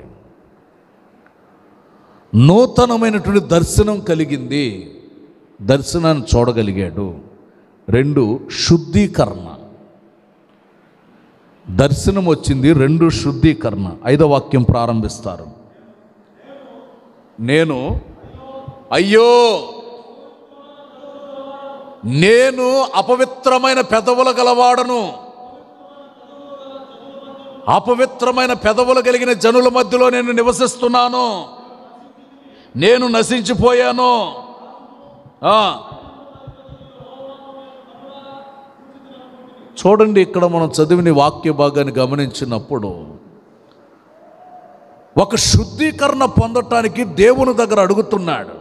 నూతనమైనటువంటి దర్శనం కలిగింది దర్శనాన్ని చూడగలిగాడు రెండు శుద్ధీకరణ దర్శనం వచ్చింది రెండు శుద్ధీకరణ ఐదో వాక్యం ప్రారంభిస్తారు నేను అయ్యో నేను అపవిత్రమైన పెదవుల గలవాడను అపవిత్రమైన పెదవులు కలిగిన జనుల మధ్యలో నేను నివసిస్తున్నాను నేను నశించిపోయాను చూడండి ఇక్కడ మనం చదివిన వాక్య భాగాన్ని గమనించినప్పుడు ఒక శుద్ధీకరణ పొందటానికి దేవుని దగ్గర అడుగుతున్నాడు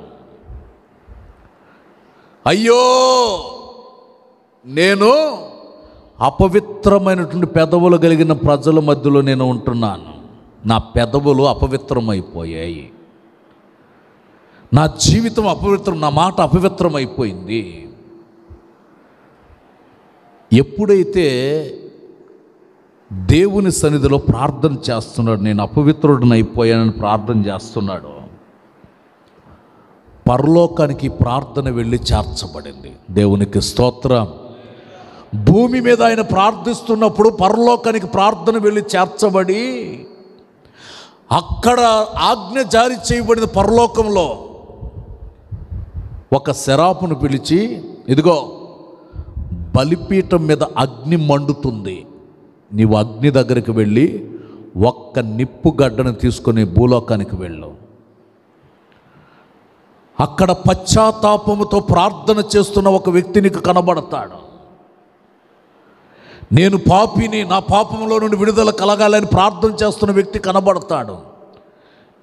అయ్యో నేను అపవిత్రమైనటువంటి పెదవులు కలిగిన ప్రజల మధ్యలో నేను ఉంటున్నాను నా పెదవులు అపవిత్రమైపోయాయి నా జీవితం అపవిత్రం నా మాట అపవిత్రమైపోయింది ఎప్పుడైతే దేవుని సన్నిధిలో ప్రార్థన చేస్తున్నాడు నేను అయిపోయానని ప్రార్థన చేస్తున్నాడు పరలోకానికి ప్రార్థన వెళ్ళి చేర్చబడింది దేవునికి స్తోత్రం భూమి మీద ఆయన ప్రార్థిస్తున్నప్పుడు పరలోకానికి ప్రార్థన వెళ్ళి చేర్చబడి అక్కడ ఆజ్ఞ జారీ చేయబడిన పరలోకంలో ఒక శరాపును పిలిచి ఇదిగో బలిపీఠం మీద అగ్ని మండుతుంది నీవు అగ్ని దగ్గరికి వెళ్ళి ఒక్క నిప్పు గడ్డను తీసుకొని భూలోకానికి వెళ్ళు అక్కడ పశ్చాత్తాపముతో ప్రార్థన చేస్తున్న ఒక వ్యక్తిని కనబడతాడు నేను పాపిని నా పాపంలో నుండి విడుదల కలగాలని ప్రార్థన చేస్తున్న వ్యక్తి కనబడతాడు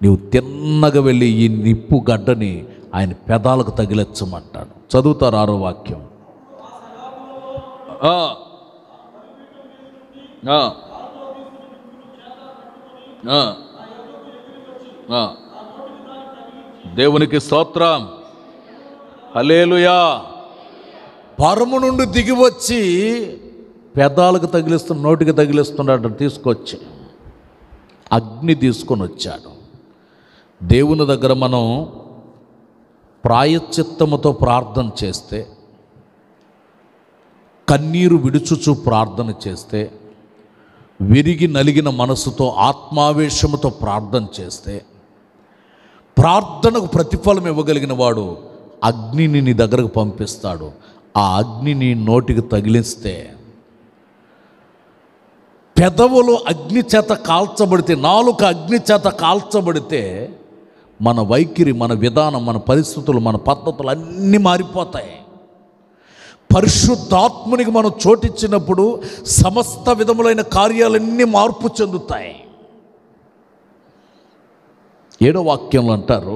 నీవు తిన్నగా వెళ్ళి ఈ నిప్పు గడ్డని ఆయన పెదాలకు తగిలెచ్చమంటాడు చదువుతారు ఆరో వాక్యం ఆ దేవునికి స్తోత్రం హలేలుయా పరము నుండి దిగి వచ్చి పెదాలకు తగిలిస్తున్న నోటికి తగిలిస్తున్నాడు తీసుకొచ్చి అగ్ని తీసుకొని వచ్చాడు దేవుని దగ్గర మనం ప్రాయచిత్తముతో ప్రార్థన చేస్తే కన్నీరు విడుచుచు ప్రార్థన చేస్తే విరిగి నలిగిన మనసుతో ఆత్మావేశముతో ప్రార్థన చేస్తే ప్రార్థనకు ప్రతిఫలం ఇవ్వగలిగిన వాడు అగ్నిని నీ దగ్గరకు పంపిస్తాడు ఆ అగ్ని నీ నోటికి తగిలిస్తే పెదవులు అగ్ని చేత కాల్చబడితే నాలుక అగ్ని చేత కాల్చబడితే మన వైఖరి మన విధానం మన పరిస్థితులు మన పద్ధతులు అన్నీ మారిపోతాయి పరిశుద్ధాత్మునికి మనం చోటిచ్చినప్పుడు సమస్త విధములైన కార్యాలన్నీ మార్పు చెందుతాయి ఏడో వాక్యంలో అంటారు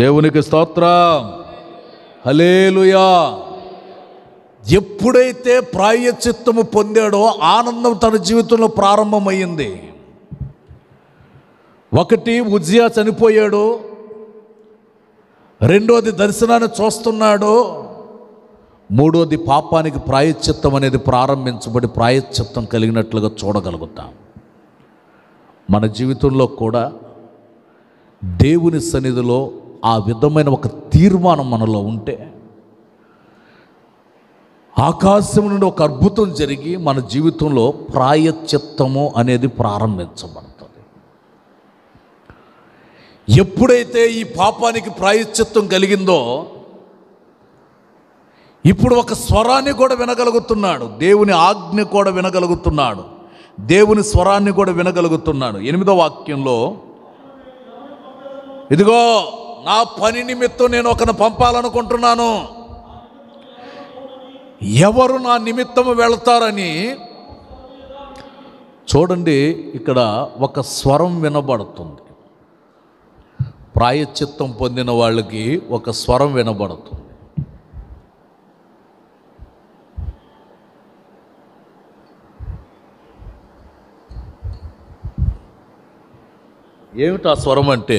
దేవునికి స్తోత్రం హలేలుయా ఎప్పుడైతే ప్రాయచిత్తము పొందాడో ఆనందం తన జీవితంలో ప్రారంభమైంది ఒకటి ఉజ్జియా చనిపోయాడు రెండోది దర్శనాన్ని చూస్తున్నాడు మూడోది పాపానికి ప్రాయశ్చిత్తం అనేది ప్రారంభించబడి ప్రాయశ్చిత్తం కలిగినట్లుగా చూడగలుగుతాం మన జీవితంలో కూడా దేవుని సన్నిధిలో ఆ విధమైన ఒక తీర్మానం మనలో ఉంటే ఆకాశం నుండి ఒక అద్భుతం జరిగి మన జీవితంలో ప్రాయశ్చిత్తము అనేది ప్రారంభించబడుతుంది ఎప్పుడైతే ఈ పాపానికి ప్రాయశ్చిత్తం కలిగిందో ఇప్పుడు ఒక స్వరాన్ని కూడా వినగలుగుతున్నాడు దేవుని ఆజ్ఞ కూడా వినగలుగుతున్నాడు దేవుని స్వరాన్ని కూడా వినగలుగుతున్నాడు ఎనిమిదో వాక్యంలో ఇదిగో నా పని నిమిత్తం నేను ఒకను పంపాలనుకుంటున్నాను ఎవరు నా నిమిత్తం వెళతారని చూడండి ఇక్కడ ఒక స్వరం వినబడుతుంది ప్రాయచిత్తం పొందిన వాళ్ళకి ఒక స్వరం వినబడుతుంది ఏమిటి ఆ స్వరం అంటే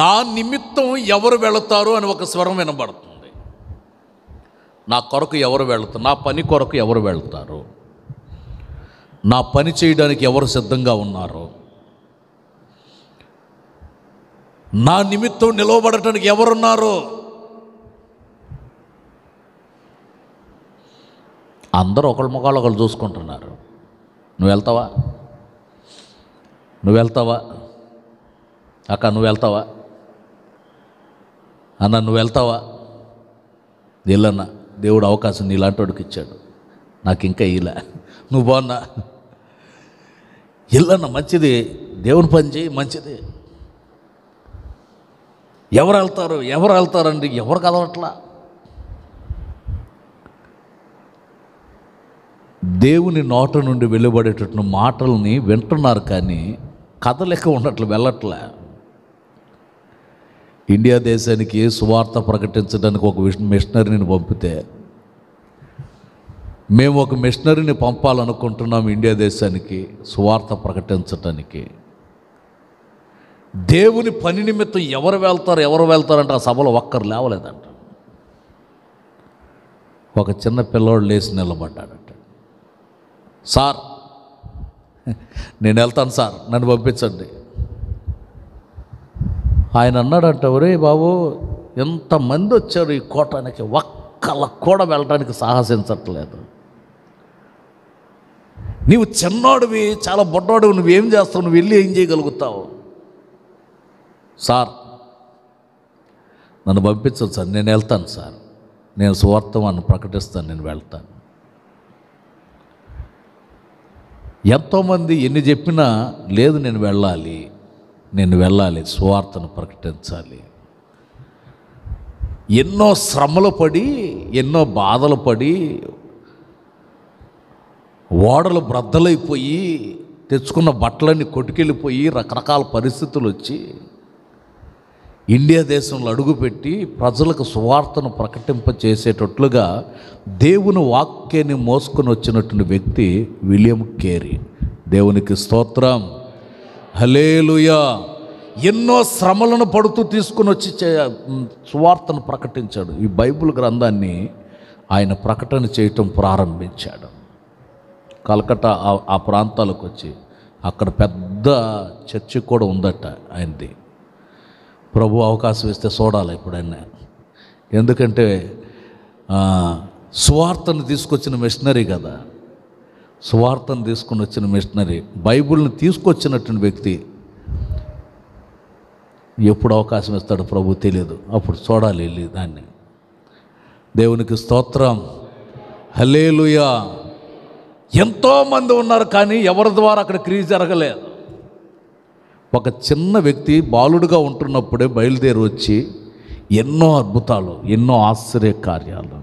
నా నిమిత్తం ఎవరు వెళతారు అని ఒక స్వరం వినబడుతుంది నా కొరకు ఎవరు వెళతారు నా పని కొరకు ఎవరు వెళతారు నా పని చేయడానికి ఎవరు సిద్ధంగా ఉన్నారు నా నిమిత్తం నిలవబడటానికి ఎవరున్నారు అందరూ ఒకళ్ళ ముఖాలు ఒకళ్ళు చూసుకుంటున్నారు నువ్వు వెళ్తావా నువ్వు వెళ్తావా అక్క నువ్వు వెళ్తావా అన్న నువ్వు వెళ్తావా వెళ్ళన్న దేవుడు అవకాశం నీలాంటి ఇచ్చాడు నాకు ఇంకా ఇలా నువ్వు బాగున్నా ఇల్లన్న మంచిది దేవుని పని చేయి మంచిది ఎవరు వెళ్తారు ఎవరు వెళ్తారండి ఎవరు కదవట్లా దేవుని నోట నుండి వెలువడేటటువంటి మాటల్ని వింటున్నారు కానీ కథ లెక్క ఉన్నట్లు వెళ్ళట్లే ఇండియా దేశానికి సువార్త ప్రకటించడానికి ఒక మిషనరీని పంపితే మేము ఒక మిషనరీని పంపాలనుకుంటున్నాం ఇండియా దేశానికి సువార్త ప్రకటించడానికి దేవుని పని నిమిత్తం ఎవరు వెళ్తారు ఎవరు వెళ్తారంటే ఆ సభలో ఒక్కరు లేవలేదంట ఒక చిన్న పిల్లవాడు లేచి నిలబడ్డాడంట సార్ నేను వెళ్తాను సార్ నన్ను పంపించండి ఆయన అన్నాడంట ఒరే బాబు ఎంతమంది వచ్చారు ఈ కోటానికి ఒక్కల కూడా వెళ్ళడానికి సాహసించట్లేదు నీవు చిన్నోడివి చాలా బొడ్డోడివి నువ్వేం చేస్తావు నువ్వు వెళ్ళి ఏం చేయగలుగుతావు సార్ నన్ను పంపించదు సార్ నేను వెళ్తాను సార్ నేను అని ప్రకటిస్తాను నేను వెళ్తాను ఎంతోమంది ఎన్ని చెప్పినా లేదు నేను వెళ్ళాలి నేను వెళ్ళాలి స్వార్థను ప్రకటించాలి ఎన్నో శ్రమలు పడి ఎన్నో బాధలు పడి ఓడలు బ్రద్దలైపోయి తెచ్చుకున్న బట్టలన్నీ కొట్టుకెళ్ళిపోయి రకరకాల పరిస్థితులు వచ్చి ఇండియా దేశంలో అడుగుపెట్టి ప్రజలకు సువార్తను ప్రకటింపచేసేటట్లుగా దేవుని వాక్యాన్ని మోసుకొని వచ్చినటువంటి వ్యక్తి విలియం కేరీ దేవునికి స్తోత్రం హలేలుయా ఎన్నో శ్రమలను పడుతూ తీసుకుని వచ్చి సువార్తను ప్రకటించాడు ఈ బైబుల్ గ్రంథాన్ని ఆయన ప్రకటన చేయటం ప్రారంభించాడు కలకట్టా ఆ ప్రాంతాలకు వచ్చి అక్కడ పెద్ద చర్చి కూడా ఉందట ఆయనది ప్రభు అవకాశం ఇస్తే చూడాలి ఇప్పుడైనా ఎందుకంటే సువార్తను తీసుకొచ్చిన మిషనరీ కదా సువార్తను తీసుకుని వచ్చిన మిషనరీ బైబుల్ని తీసుకొచ్చినటువంటి వ్యక్తి ఎప్పుడు అవకాశం ఇస్తాడో ప్రభు తెలియదు అప్పుడు చూడాలి వెళ్ళి దాన్ని దేవునికి స్తోత్రం హలేలుయా ఎంతోమంది ఉన్నారు కానీ ఎవరి ద్వారా అక్కడ క్రియ జరగలేదు ఒక చిన్న వ్యక్తి బాలుడుగా ఉంటున్నప్పుడే బయలుదేరి వచ్చి ఎన్నో అద్భుతాలు ఎన్నో ఆశ్చర్య కార్యాలు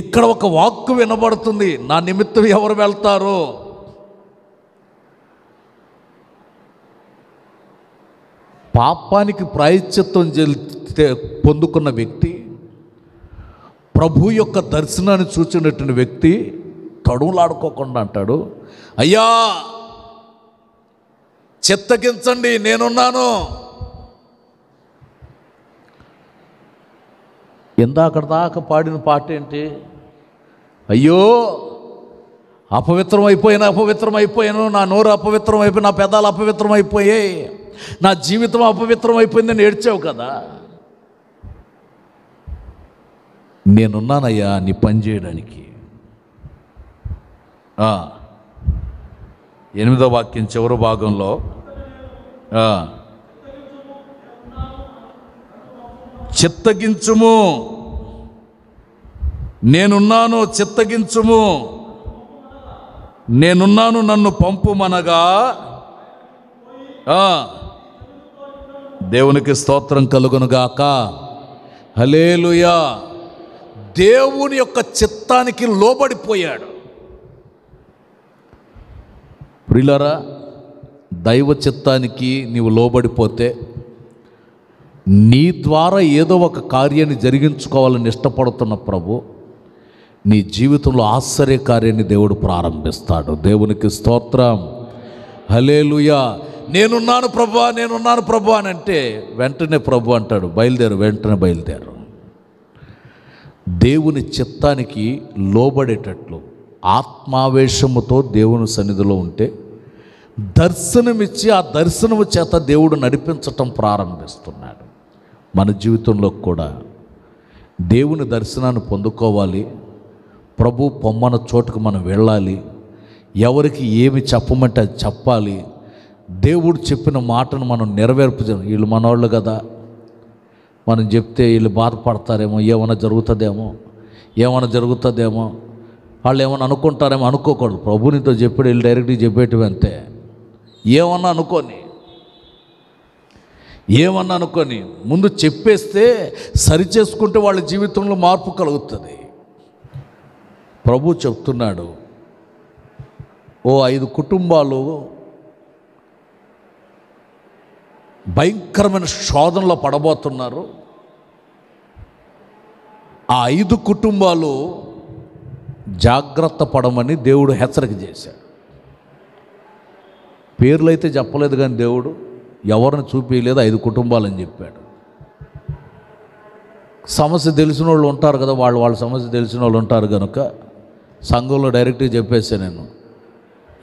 ఇక్కడ ఒక వాక్కు వినబడుతుంది నా నిమిత్తం ఎవరు వెళ్తారో పాపానికి ప్రాయశ్చిత్వం చెల్తే పొందుకున్న వ్యక్తి ప్రభు యొక్క దర్శనాన్ని చూచినటువంటి వ్యక్తి తడువులాడుకోకుండా అంటాడు అయ్యా చిత్తగించండి నేనున్నాను ఇందాక దాకా పాడిన పాట ఏంటి అయ్యో అపవిత్రం అయిపోయిన అపవిత్రం అయిపోయాను నా నోరు అపవిత్రం అయిపోయి నా పెదాలు అపవిత్రం అయిపోయాయి నా జీవితం అపవిత్రం అయిపోయింది నేను ఏడ్చావు కదా నేనున్నానయ్యా నీ పని చేయడానికి ఎనిమిదో వాక్యం చివరి భాగంలో చిత్తగించుము నేనున్నాను చిత్తగించుము నేనున్నాను నన్ను పంపుమనగా దేవునికి స్తోత్రం కలుగునుగాక హలేలుయా దేవుని యొక్క చిత్తానికి లోబడిపోయాడు ప్రిలరా దైవ చిత్తానికి నీవు లోబడిపోతే నీ ద్వారా ఏదో ఒక కార్యాన్ని జరిగించుకోవాలని ఇష్టపడుతున్న ప్రభు నీ జీవితంలో ఆశ్చర్య కార్యాన్ని దేవుడు ప్రారంభిస్తాడు దేవునికి స్తోత్రం హలేలుయా నేనున్నాను ప్రభు నేనున్నాను ప్రభు అని అంటే వెంటనే ప్రభు అంటాడు బయలుదేరు వెంటనే బయలుదేరు దేవుని చిత్తానికి లోబడేటట్లు ఆత్మావేశముతో దేవుని సన్నిధిలో ఉంటే దర్శనమిచ్చి ఆ దర్శనము చేత దేవుడు నడిపించటం ప్రారంభిస్తున్నాడు మన జీవితంలో కూడా దేవుని దర్శనాన్ని పొందుకోవాలి ప్రభు పొమ్మన చోటుకు మనం వెళ్ళాలి ఎవరికి ఏమి చెప్పమంటే అది చెప్పాలి దేవుడు చెప్పిన మాటను మనం నెరవేర్పు వీళ్ళు మనవాళ్ళు కదా మనం చెప్తే వీళ్ళు బాధపడతారేమో ఏమైనా జరుగుతుందేమో ఏమైనా జరుగుతుందేమో వాళ్ళు ఏమన్నా అనుకుంటారేమో అనుకోకూడదు ప్రభునితో చెప్పి వెళ్ళి డైరెక్ట్గా చెప్పేటివి అంతే ఏమన్నా అనుకోని ఏమన్నా అనుకొని ముందు చెప్పేస్తే సరి చేసుకుంటే వాళ్ళ జీవితంలో మార్పు కలుగుతుంది ప్రభు చెప్తున్నాడు ఓ ఐదు కుటుంబాలు భయంకరమైన శోధనలో పడబోతున్నారు ఆ ఐదు కుటుంబాలు జాగ్రత్త పడమని దేవుడు హెచ్చరిక చేశాడు పేర్లు అయితే చెప్పలేదు కానీ దేవుడు ఎవరిని చూపించలేదు ఐదు కుటుంబాలని చెప్పాడు సమస్య తెలిసిన వాళ్ళు ఉంటారు కదా వాళ్ళు వాళ్ళ సమస్య తెలిసిన వాళ్ళు ఉంటారు కనుక సంఘంలో డైరెక్ట్గా చెప్పేసా నేను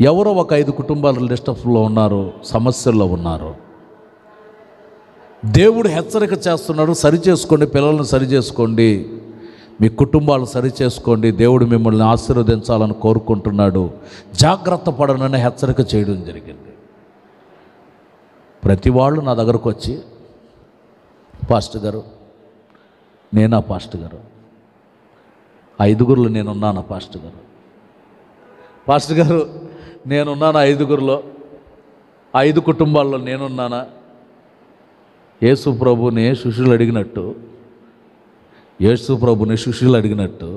ఎవరో ఒక ఐదు కుటుంబాలు డిస్టర్బ్లో ఉన్నారు సమస్యల్లో ఉన్నారు దేవుడు హెచ్చరిక చేస్తున్నాడు సరిచేసుకోండి పిల్లల్ని సరిచేసుకోండి మీ కుటుంబాలు సరిచేసుకోండి దేవుడు మిమ్మల్ని ఆశీర్వదించాలని కోరుకుంటున్నాడు జాగ్రత్త పడనని హెచ్చరిక చేయడం జరిగింది ప్రతి వాళ్ళు నా దగ్గరకు వచ్చి పాస్టర్ గారు నేనా పాస్టర్ గారు ఐదుగురులో నేనున్నాను పాస్టర్ గారు పాస్టర్ గారు నేనున్నాను ఐదుగురులో ఐదు కుటుంబాల్లో నేనున్నానా యేసు ప్రభుని శిష్యులు అడిగినట్టు యేసు ప్రభుని శిష్యులు అడిగినట్టు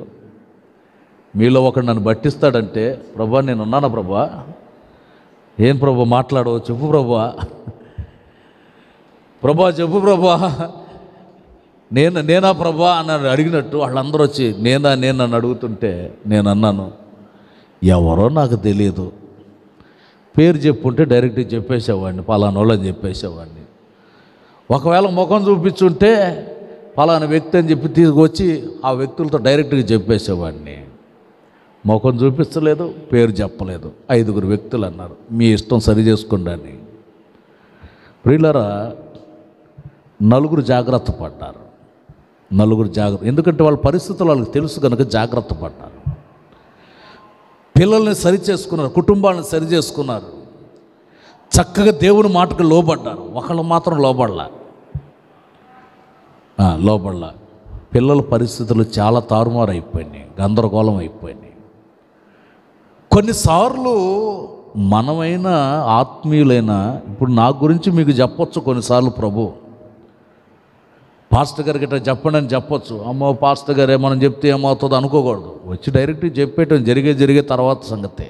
మీలో ఒకడు నన్ను బట్టిస్తాడంటే ప్రభా నేను ఉన్నాను ప్రభా ఏం ప్రభా మాట్లాడవు చెప్పు ప్రభా ప్రభా చెప్పు ప్రభా నేను నేనా ప్రభా అని అడిగినట్టు వాళ్ళందరూ వచ్చి నేనా నేను నన్ను అడుగుతుంటే నేను అన్నాను ఎవరో నాకు తెలియదు పేరు చెప్పుంటే డైరెక్ట్గా చెప్పేసేవాడిని పలానోళ్ళని చెప్పేసేవాడిని ఒకవేళ ముఖం చూపించుంటే ఫలానా వ్యక్తి అని చెప్పి తీసుకొచ్చి ఆ వ్యక్తులతో డైరెక్ట్గా చెప్పేసేవాడిని ముఖం చూపించలేదు పేరు చెప్పలేదు ఐదుగురు వ్యక్తులు అన్నారు మీ ఇష్టం సరి చేసుకోండి అని ప్రియులరా నలుగురు జాగ్రత్త పడ్డారు నలుగురు జాగ్రత్త ఎందుకంటే వాళ్ళ పరిస్థితులు వాళ్ళకి తెలుసు కనుక జాగ్రత్త పడ్డారు పిల్లల్ని సరి చేసుకున్నారు కుటుంబాలను సరి చేసుకున్నారు చక్కగా దేవుని మాటకు లోబడ్డారు ఒకళ్ళు మాత్రం లోబడలా లోపల పిల్లల పరిస్థితులు చాలా తారుమారు అయిపోయినాయి గందరగోళం అయిపోయినాయి కొన్నిసార్లు మనమైన ఆత్మీయులైన ఇప్పుడు నా గురించి మీకు చెప్పొచ్చు కొన్నిసార్లు ప్రభు పాస్టర్ గారికి ఇట్లా చెప్పండి అని చెప్పొచ్చు అమ్మో పాస్టర్ గారు మనం చెప్తే ఏమవుతుందో అనుకోకూడదు వచ్చి డైరెక్ట్గా చెప్పేయటం జరిగే జరిగే తర్వాత సంగతే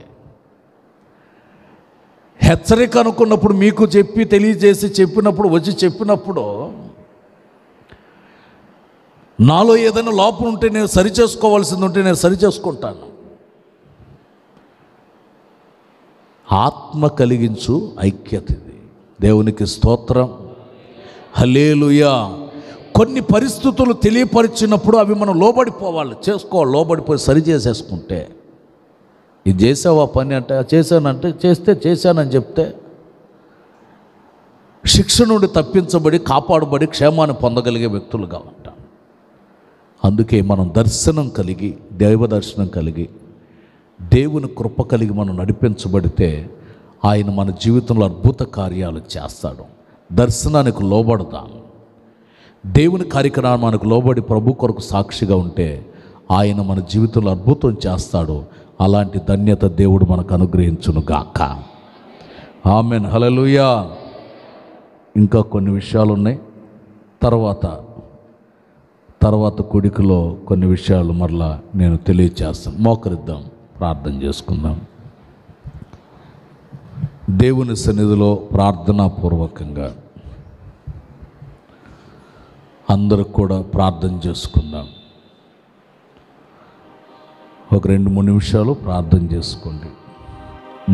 హెచ్చరిక అనుకున్నప్పుడు మీకు చెప్పి తెలియజేసి చెప్పినప్పుడు వచ్చి చెప్పినప్పుడు నాలో ఏదైనా లోపం ఉంటే నేను సరి చేసుకోవాల్సింది ఉంటే నేను సరి చేసుకుంటాను ఆత్మ కలిగించు ఐక్యత ఇది దేవునికి స్తోత్రం హలేలుయా కొన్ని పరిస్థితులు తెలియపరిచినప్పుడు అవి మనం లోబడిపోవాలి చేసుకోవాలి లోబడిపోయి సరి చేసేసుకుంటే ఇది చేసావా పని అంటే చేశానంటే చేస్తే చేశానని చెప్తే శిక్ష నుండి తప్పించబడి కాపాడబడి క్షేమాన్ని పొందగలిగే వ్యక్తులుగా ఉంటాం అందుకే మనం దర్శనం కలిగి దైవ దర్శనం కలిగి దేవుని కృప కలిగి మనం నడిపించబడితే ఆయన మన జీవితంలో అద్భుత కార్యాలు చేస్తాడు దర్శనానికి లోబడదాం దేవుని కార్యక్రమానికి లోబడి ప్రభు కొరకు సాక్షిగా ఉంటే ఆయన మన జీవితంలో అద్భుతం చేస్తాడు అలాంటి ధన్యత దేవుడు మనకు అనుగ్రహించును గాక ఆమెన్ హలలుయా ఇంకా కొన్ని విషయాలు ఉన్నాయి తర్వాత తర్వాత కొడుకులో కొన్ని విషయాలు మరలా నేను తెలియచేస్తాను మోకరిద్దాం ప్రార్థన చేసుకుందాం దేవుని సన్నిధిలో ప్రార్థనాపూర్వకంగా అందరూ కూడా ప్రార్థన చేసుకుందాం ఒక రెండు మూడు నిమిషాలు ప్రార్థన చేసుకోండి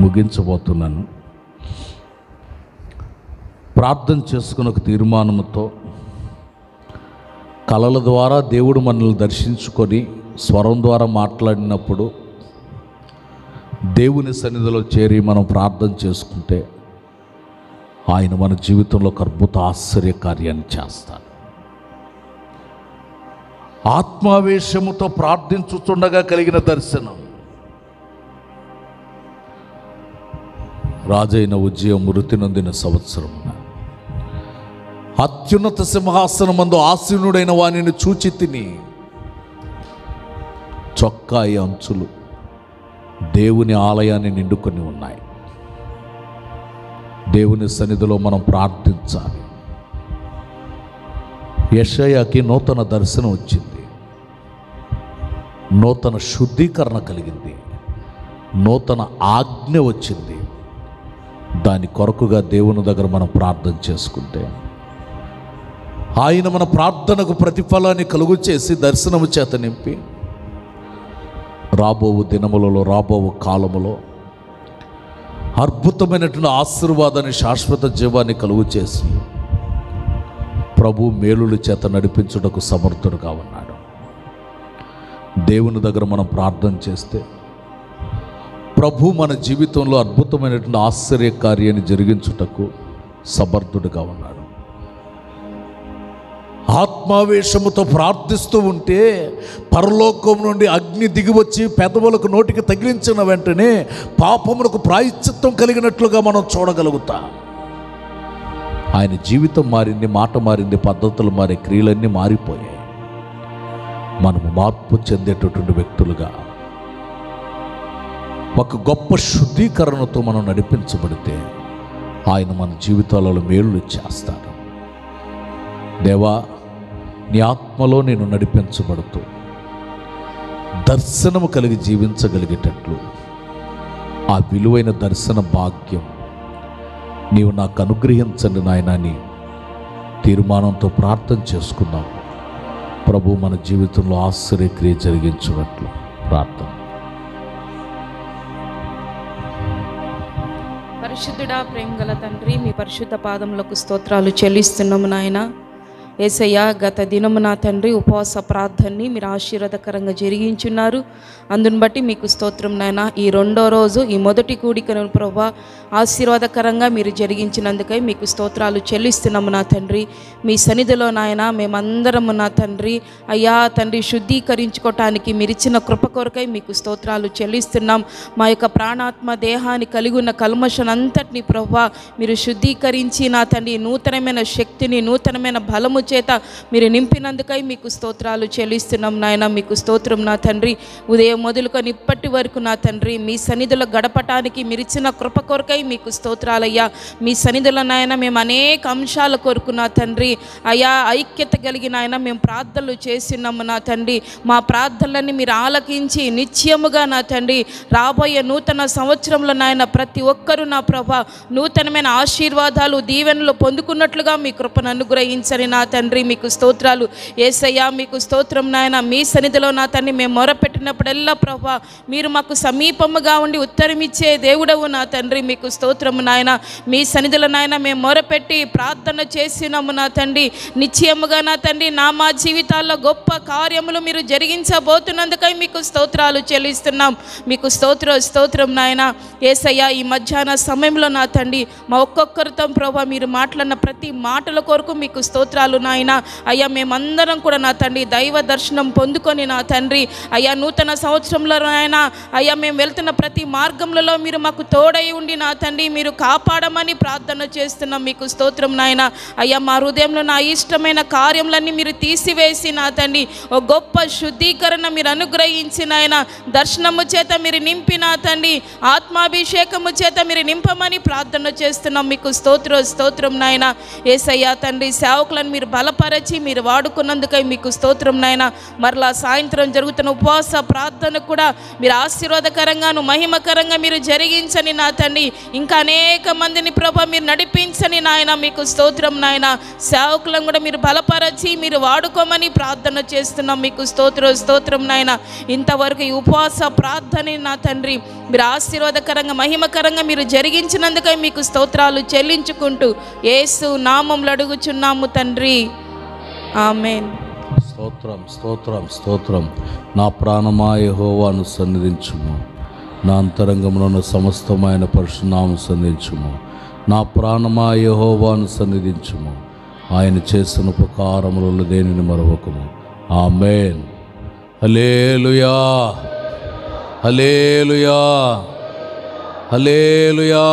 ముగించబోతున్నాను ప్రార్థన చేసుకున్న ఒక తీర్మానంతో కళల ద్వారా దేవుడు మనల్ని దర్శించుకొని స్వరం ద్వారా మాట్లాడినప్పుడు దేవుని సన్నిధిలో చేరి మనం ప్రార్థన చేసుకుంటే ఆయన మన జీవితంలో ఒక అద్భుత ఆశ్చర్య కార్యాన్ని చేస్తాడు ఆత్మావేశముతో ప్రార్థించుతుండగా కలిగిన దర్శనం రాజైన ఉజ్జయం మృతి నొందిన సంవత్సరం అత్యున్నత సింహాసనం మందు ఆసీనుడైన వాణిని చూచి తిని చొక్కాయి అంచులు దేవుని ఆలయాన్ని నిండుకొని ఉన్నాయి దేవుని సన్నిధిలో మనం ప్రార్థించాలి యషయాకి నూతన దర్శనం వచ్చింది నూతన శుద్ధీకరణ కలిగింది నూతన ఆజ్ఞ వచ్చింది దాని కొరకుగా దేవుని దగ్గర మనం ప్రార్థన చేసుకుంటే ఆయన మన ప్రార్థనకు ప్రతిఫలాన్ని కలుగు చేసి దర్శనము చేత నింపి రాబో దినములలో రాబో కాలములో అద్భుతమైనటువంటి ఆశీర్వాదాన్ని శాశ్వత జీవాన్ని కలుగు చేసి ప్రభు మేలుల చేత నడిపించుటకు సమర్థుడుగా ఉన్నాడు దేవుని దగ్గర మనం ప్రార్థన చేస్తే ప్రభు మన జీవితంలో అద్భుతమైనటువంటి ఆశ్చర్య కార్యాన్ని జరిగించుటకు సమర్థుడుగా ఉన్నాడు ఆత్మావేశముతో ప్రార్థిస్తూ ఉంటే పరలోకం నుండి అగ్ని దిగివచ్చి పెదవులకు నోటికి తగిలించిన వెంటనే పాపములకు ప్రాయశ్చిత్వం కలిగినట్లుగా మనం చూడగలుగుతాం ఆయన జీవితం మారింది మాట మారింది పద్ధతులు మారే క్రియలన్నీ మారిపోయాయి మనము మార్పు చెందేటటువంటి వ్యక్తులుగా ఒక గొప్ప శుద్ధీకరణతో మనం నడిపించబడితే ఆయన మన జీవితాలలో మేలు చేస్తారు దేవా నీ ఆత్మలో నేను నడిపించబడుతూ దర్శనము కలిగి జీవించగలిగేటట్లు ఆ విలువైన దర్శన భాగ్యం నీవు నాకు అనుగ్రహించండి అని తీర్మానంతో ప్రార్థన చేసుకున్నాం ప్రభు మన జీవితంలో ఆశ్చర్యక్రియ జరిగించినట్లు ప్రార్థన పరిశుద్ధుడా ప్రేమ గల తండ్రి మీ పరిశుద్ధ పాదములకు స్తోత్రాలు చెల్లిస్తున్నాము నాయనా ఏసయ్య గత దినము నా తండ్రి ఉపవాస ప్రార్థనని మీరు ఆశీర్వాదకరంగా జరిగించున్నారు అందును బట్టి మీకు స్తోత్రం నాయన ఈ రెండో రోజు ఈ మొదటి కూడికను ప్రభా ఆశీర్వాదకరంగా మీరు జరిగించినందుకై మీకు స్తోత్రాలు చెల్లిస్తున్నాము నా తండ్రి మీ సన్నిధిలో నాయన మేమందరము నా తండ్రి అయ్యా తండ్రి శుద్ధీకరించుకోవటానికి మీరిచ్చిన కృప కొరకై మీకు స్తోత్రాలు చెల్లిస్తున్నాం మా యొక్క ప్రాణాత్మ దేహాన్ని కలిగి ఉన్న కల్మషనంతటిని ప్రభా మీరు శుద్ధీకరించి నా తండ్రి నూతనమైన శక్తిని నూతనమైన బలము చేత మీరు నింపినందుకై మీకు స్తోత్రాలు చెల్లిస్తున్నాం నాయన మీకు స్తోత్రం నా తండ్రి ఉదయం మొదలుకొని ఇప్పటి వరకు నా తండ్రి మీ సన్నిధిలో గడపటానికి ఇచ్చిన కృప కొరకై మీకు స్తోత్రాలయ్యా మీ సన్నిధుల నాయన మేము అనేక అంశాల కొరకు నా తండ్రి అయా ఐక్యత కలిగిన ఆయన మేము ప్రార్థనలు చేస్తున్నాము నా తండ్రి మా ప్రార్థనలన్నీ మీరు ఆలకించి నిత్యముగా నా తండ్రి రాబోయే నూతన సంవత్సరంలో నాయన ప్రతి ఒక్కరూ నా ప్రభ నూతనమైన ఆశీర్వాదాలు దీవెనలు పొందుకున్నట్లుగా మీ కృపను అనుగ్రహించని నా తండ్రి మీకు స్తోత్రాలు ఏసయ్యా మీకు స్తోత్రం నాయన మీ సన్నిధిలో నా తండ్రి మేము మొరపెట్టినప్పుడల్లా ప్రభా మీరు మాకు సమీపముగా ఉండి ఉత్తరమిచ్చే దేవుడవు నా తండ్రి మీకు స్తోత్రము నాయన మీ సన్నిధిలో నాయన మేము మొరపెట్టి ప్రార్థన చేసినాము నా తండ్రి నిశ్చయముగా నా తండ్రి నా మా జీవితాల్లో గొప్ప కార్యములు మీరు జరిగించబోతున్నందుకై మీకు స్తోత్రాలు చెల్లిస్తున్నాం మీకు స్తోత్ర స్తోత్రం నాయన ఏసయ్యా ఈ మధ్యాహ్న సమయంలో నా తండ్రి మా ఒక్కొక్కరితో ప్రభా మీరు మాట్లాడిన ప్రతి మాటల కొరకు మీకు స్తోత్రాలు నాయన అయ్యా మేమందరం కూడా నా తండ్రి దైవ దర్శనం పొందుకొని నా తండ్రి అయ్యా నూతన సంవత్సరంలో నాయన అయ్యా మేము వెళ్తున్న ప్రతి మార్గంలో మీరు మాకు తోడై ఉండి నా తండ్రి మీరు కాపాడమని ప్రార్థన చేస్తున్నాం మీకు స్తోత్రం నాయన అయ్యా మా హృదయంలో నా ఇష్టమైన కార్యములన్నీ మీరు తీసివేసి నా తండ్రి ఓ గొప్ప శుద్ధీకరణ మీరు అనుగ్రహించి నాయన దర్శనము చేత మీరు నా తండ్రి ఆత్మాభిషేకము చేత మీరు నింపమని ప్రార్థన చేస్తున్నాం మీకు స్తోత్ర స్తోత్రం నాయన ఏసయ్యా తండ్రి సేవకులను మీరు బలపరచి మీరు వాడుకున్నందుకై మీకు స్తోత్రం నాయన మరలా సాయంత్రం జరుగుతున్న ఉపవాస ప్రార్థన కూడా మీరు ఆశీర్వాదకరంగాను మహిమకరంగా మీరు జరిగించని నా తండ్రి ఇంకా అనేక మందిని ప్రభ మీరు నడిపించని నాయన మీకు స్తోత్రం నాయన సేవకులను కూడా మీరు బలపరచి మీరు వాడుకోమని ప్రార్థన చేస్తున్నాం మీకు స్తోత్రం స్తోత్రం నాయన ఇంతవరకు ఈ ఉపవాస ప్రార్థన నా తండ్రి మీరు ఆశీర్వాదకరంగా మహిమకరంగా మీరు జరిగించినందుకై మీకు స్తోత్రాలు చెల్లించుకుంటూ ఏసు నామంలో అడుగుచున్నాము తండ్రి ఆమెన్ స్తోత్రం స్తోత్రం స్తోత్రం నా ప్రాణమా యహోవాను సన్నిధించుము నా అంతరంగంలోని సమస్తమైన పరశునామను సన్నిధించుము నా ప్రాణమా యహోవాను సన్నిధించుము ఆయన చేసిన ఉపకారములలో దేనిని మరొకము ఆమెన్ హలేలుయా హలేలుయా హలేలుయా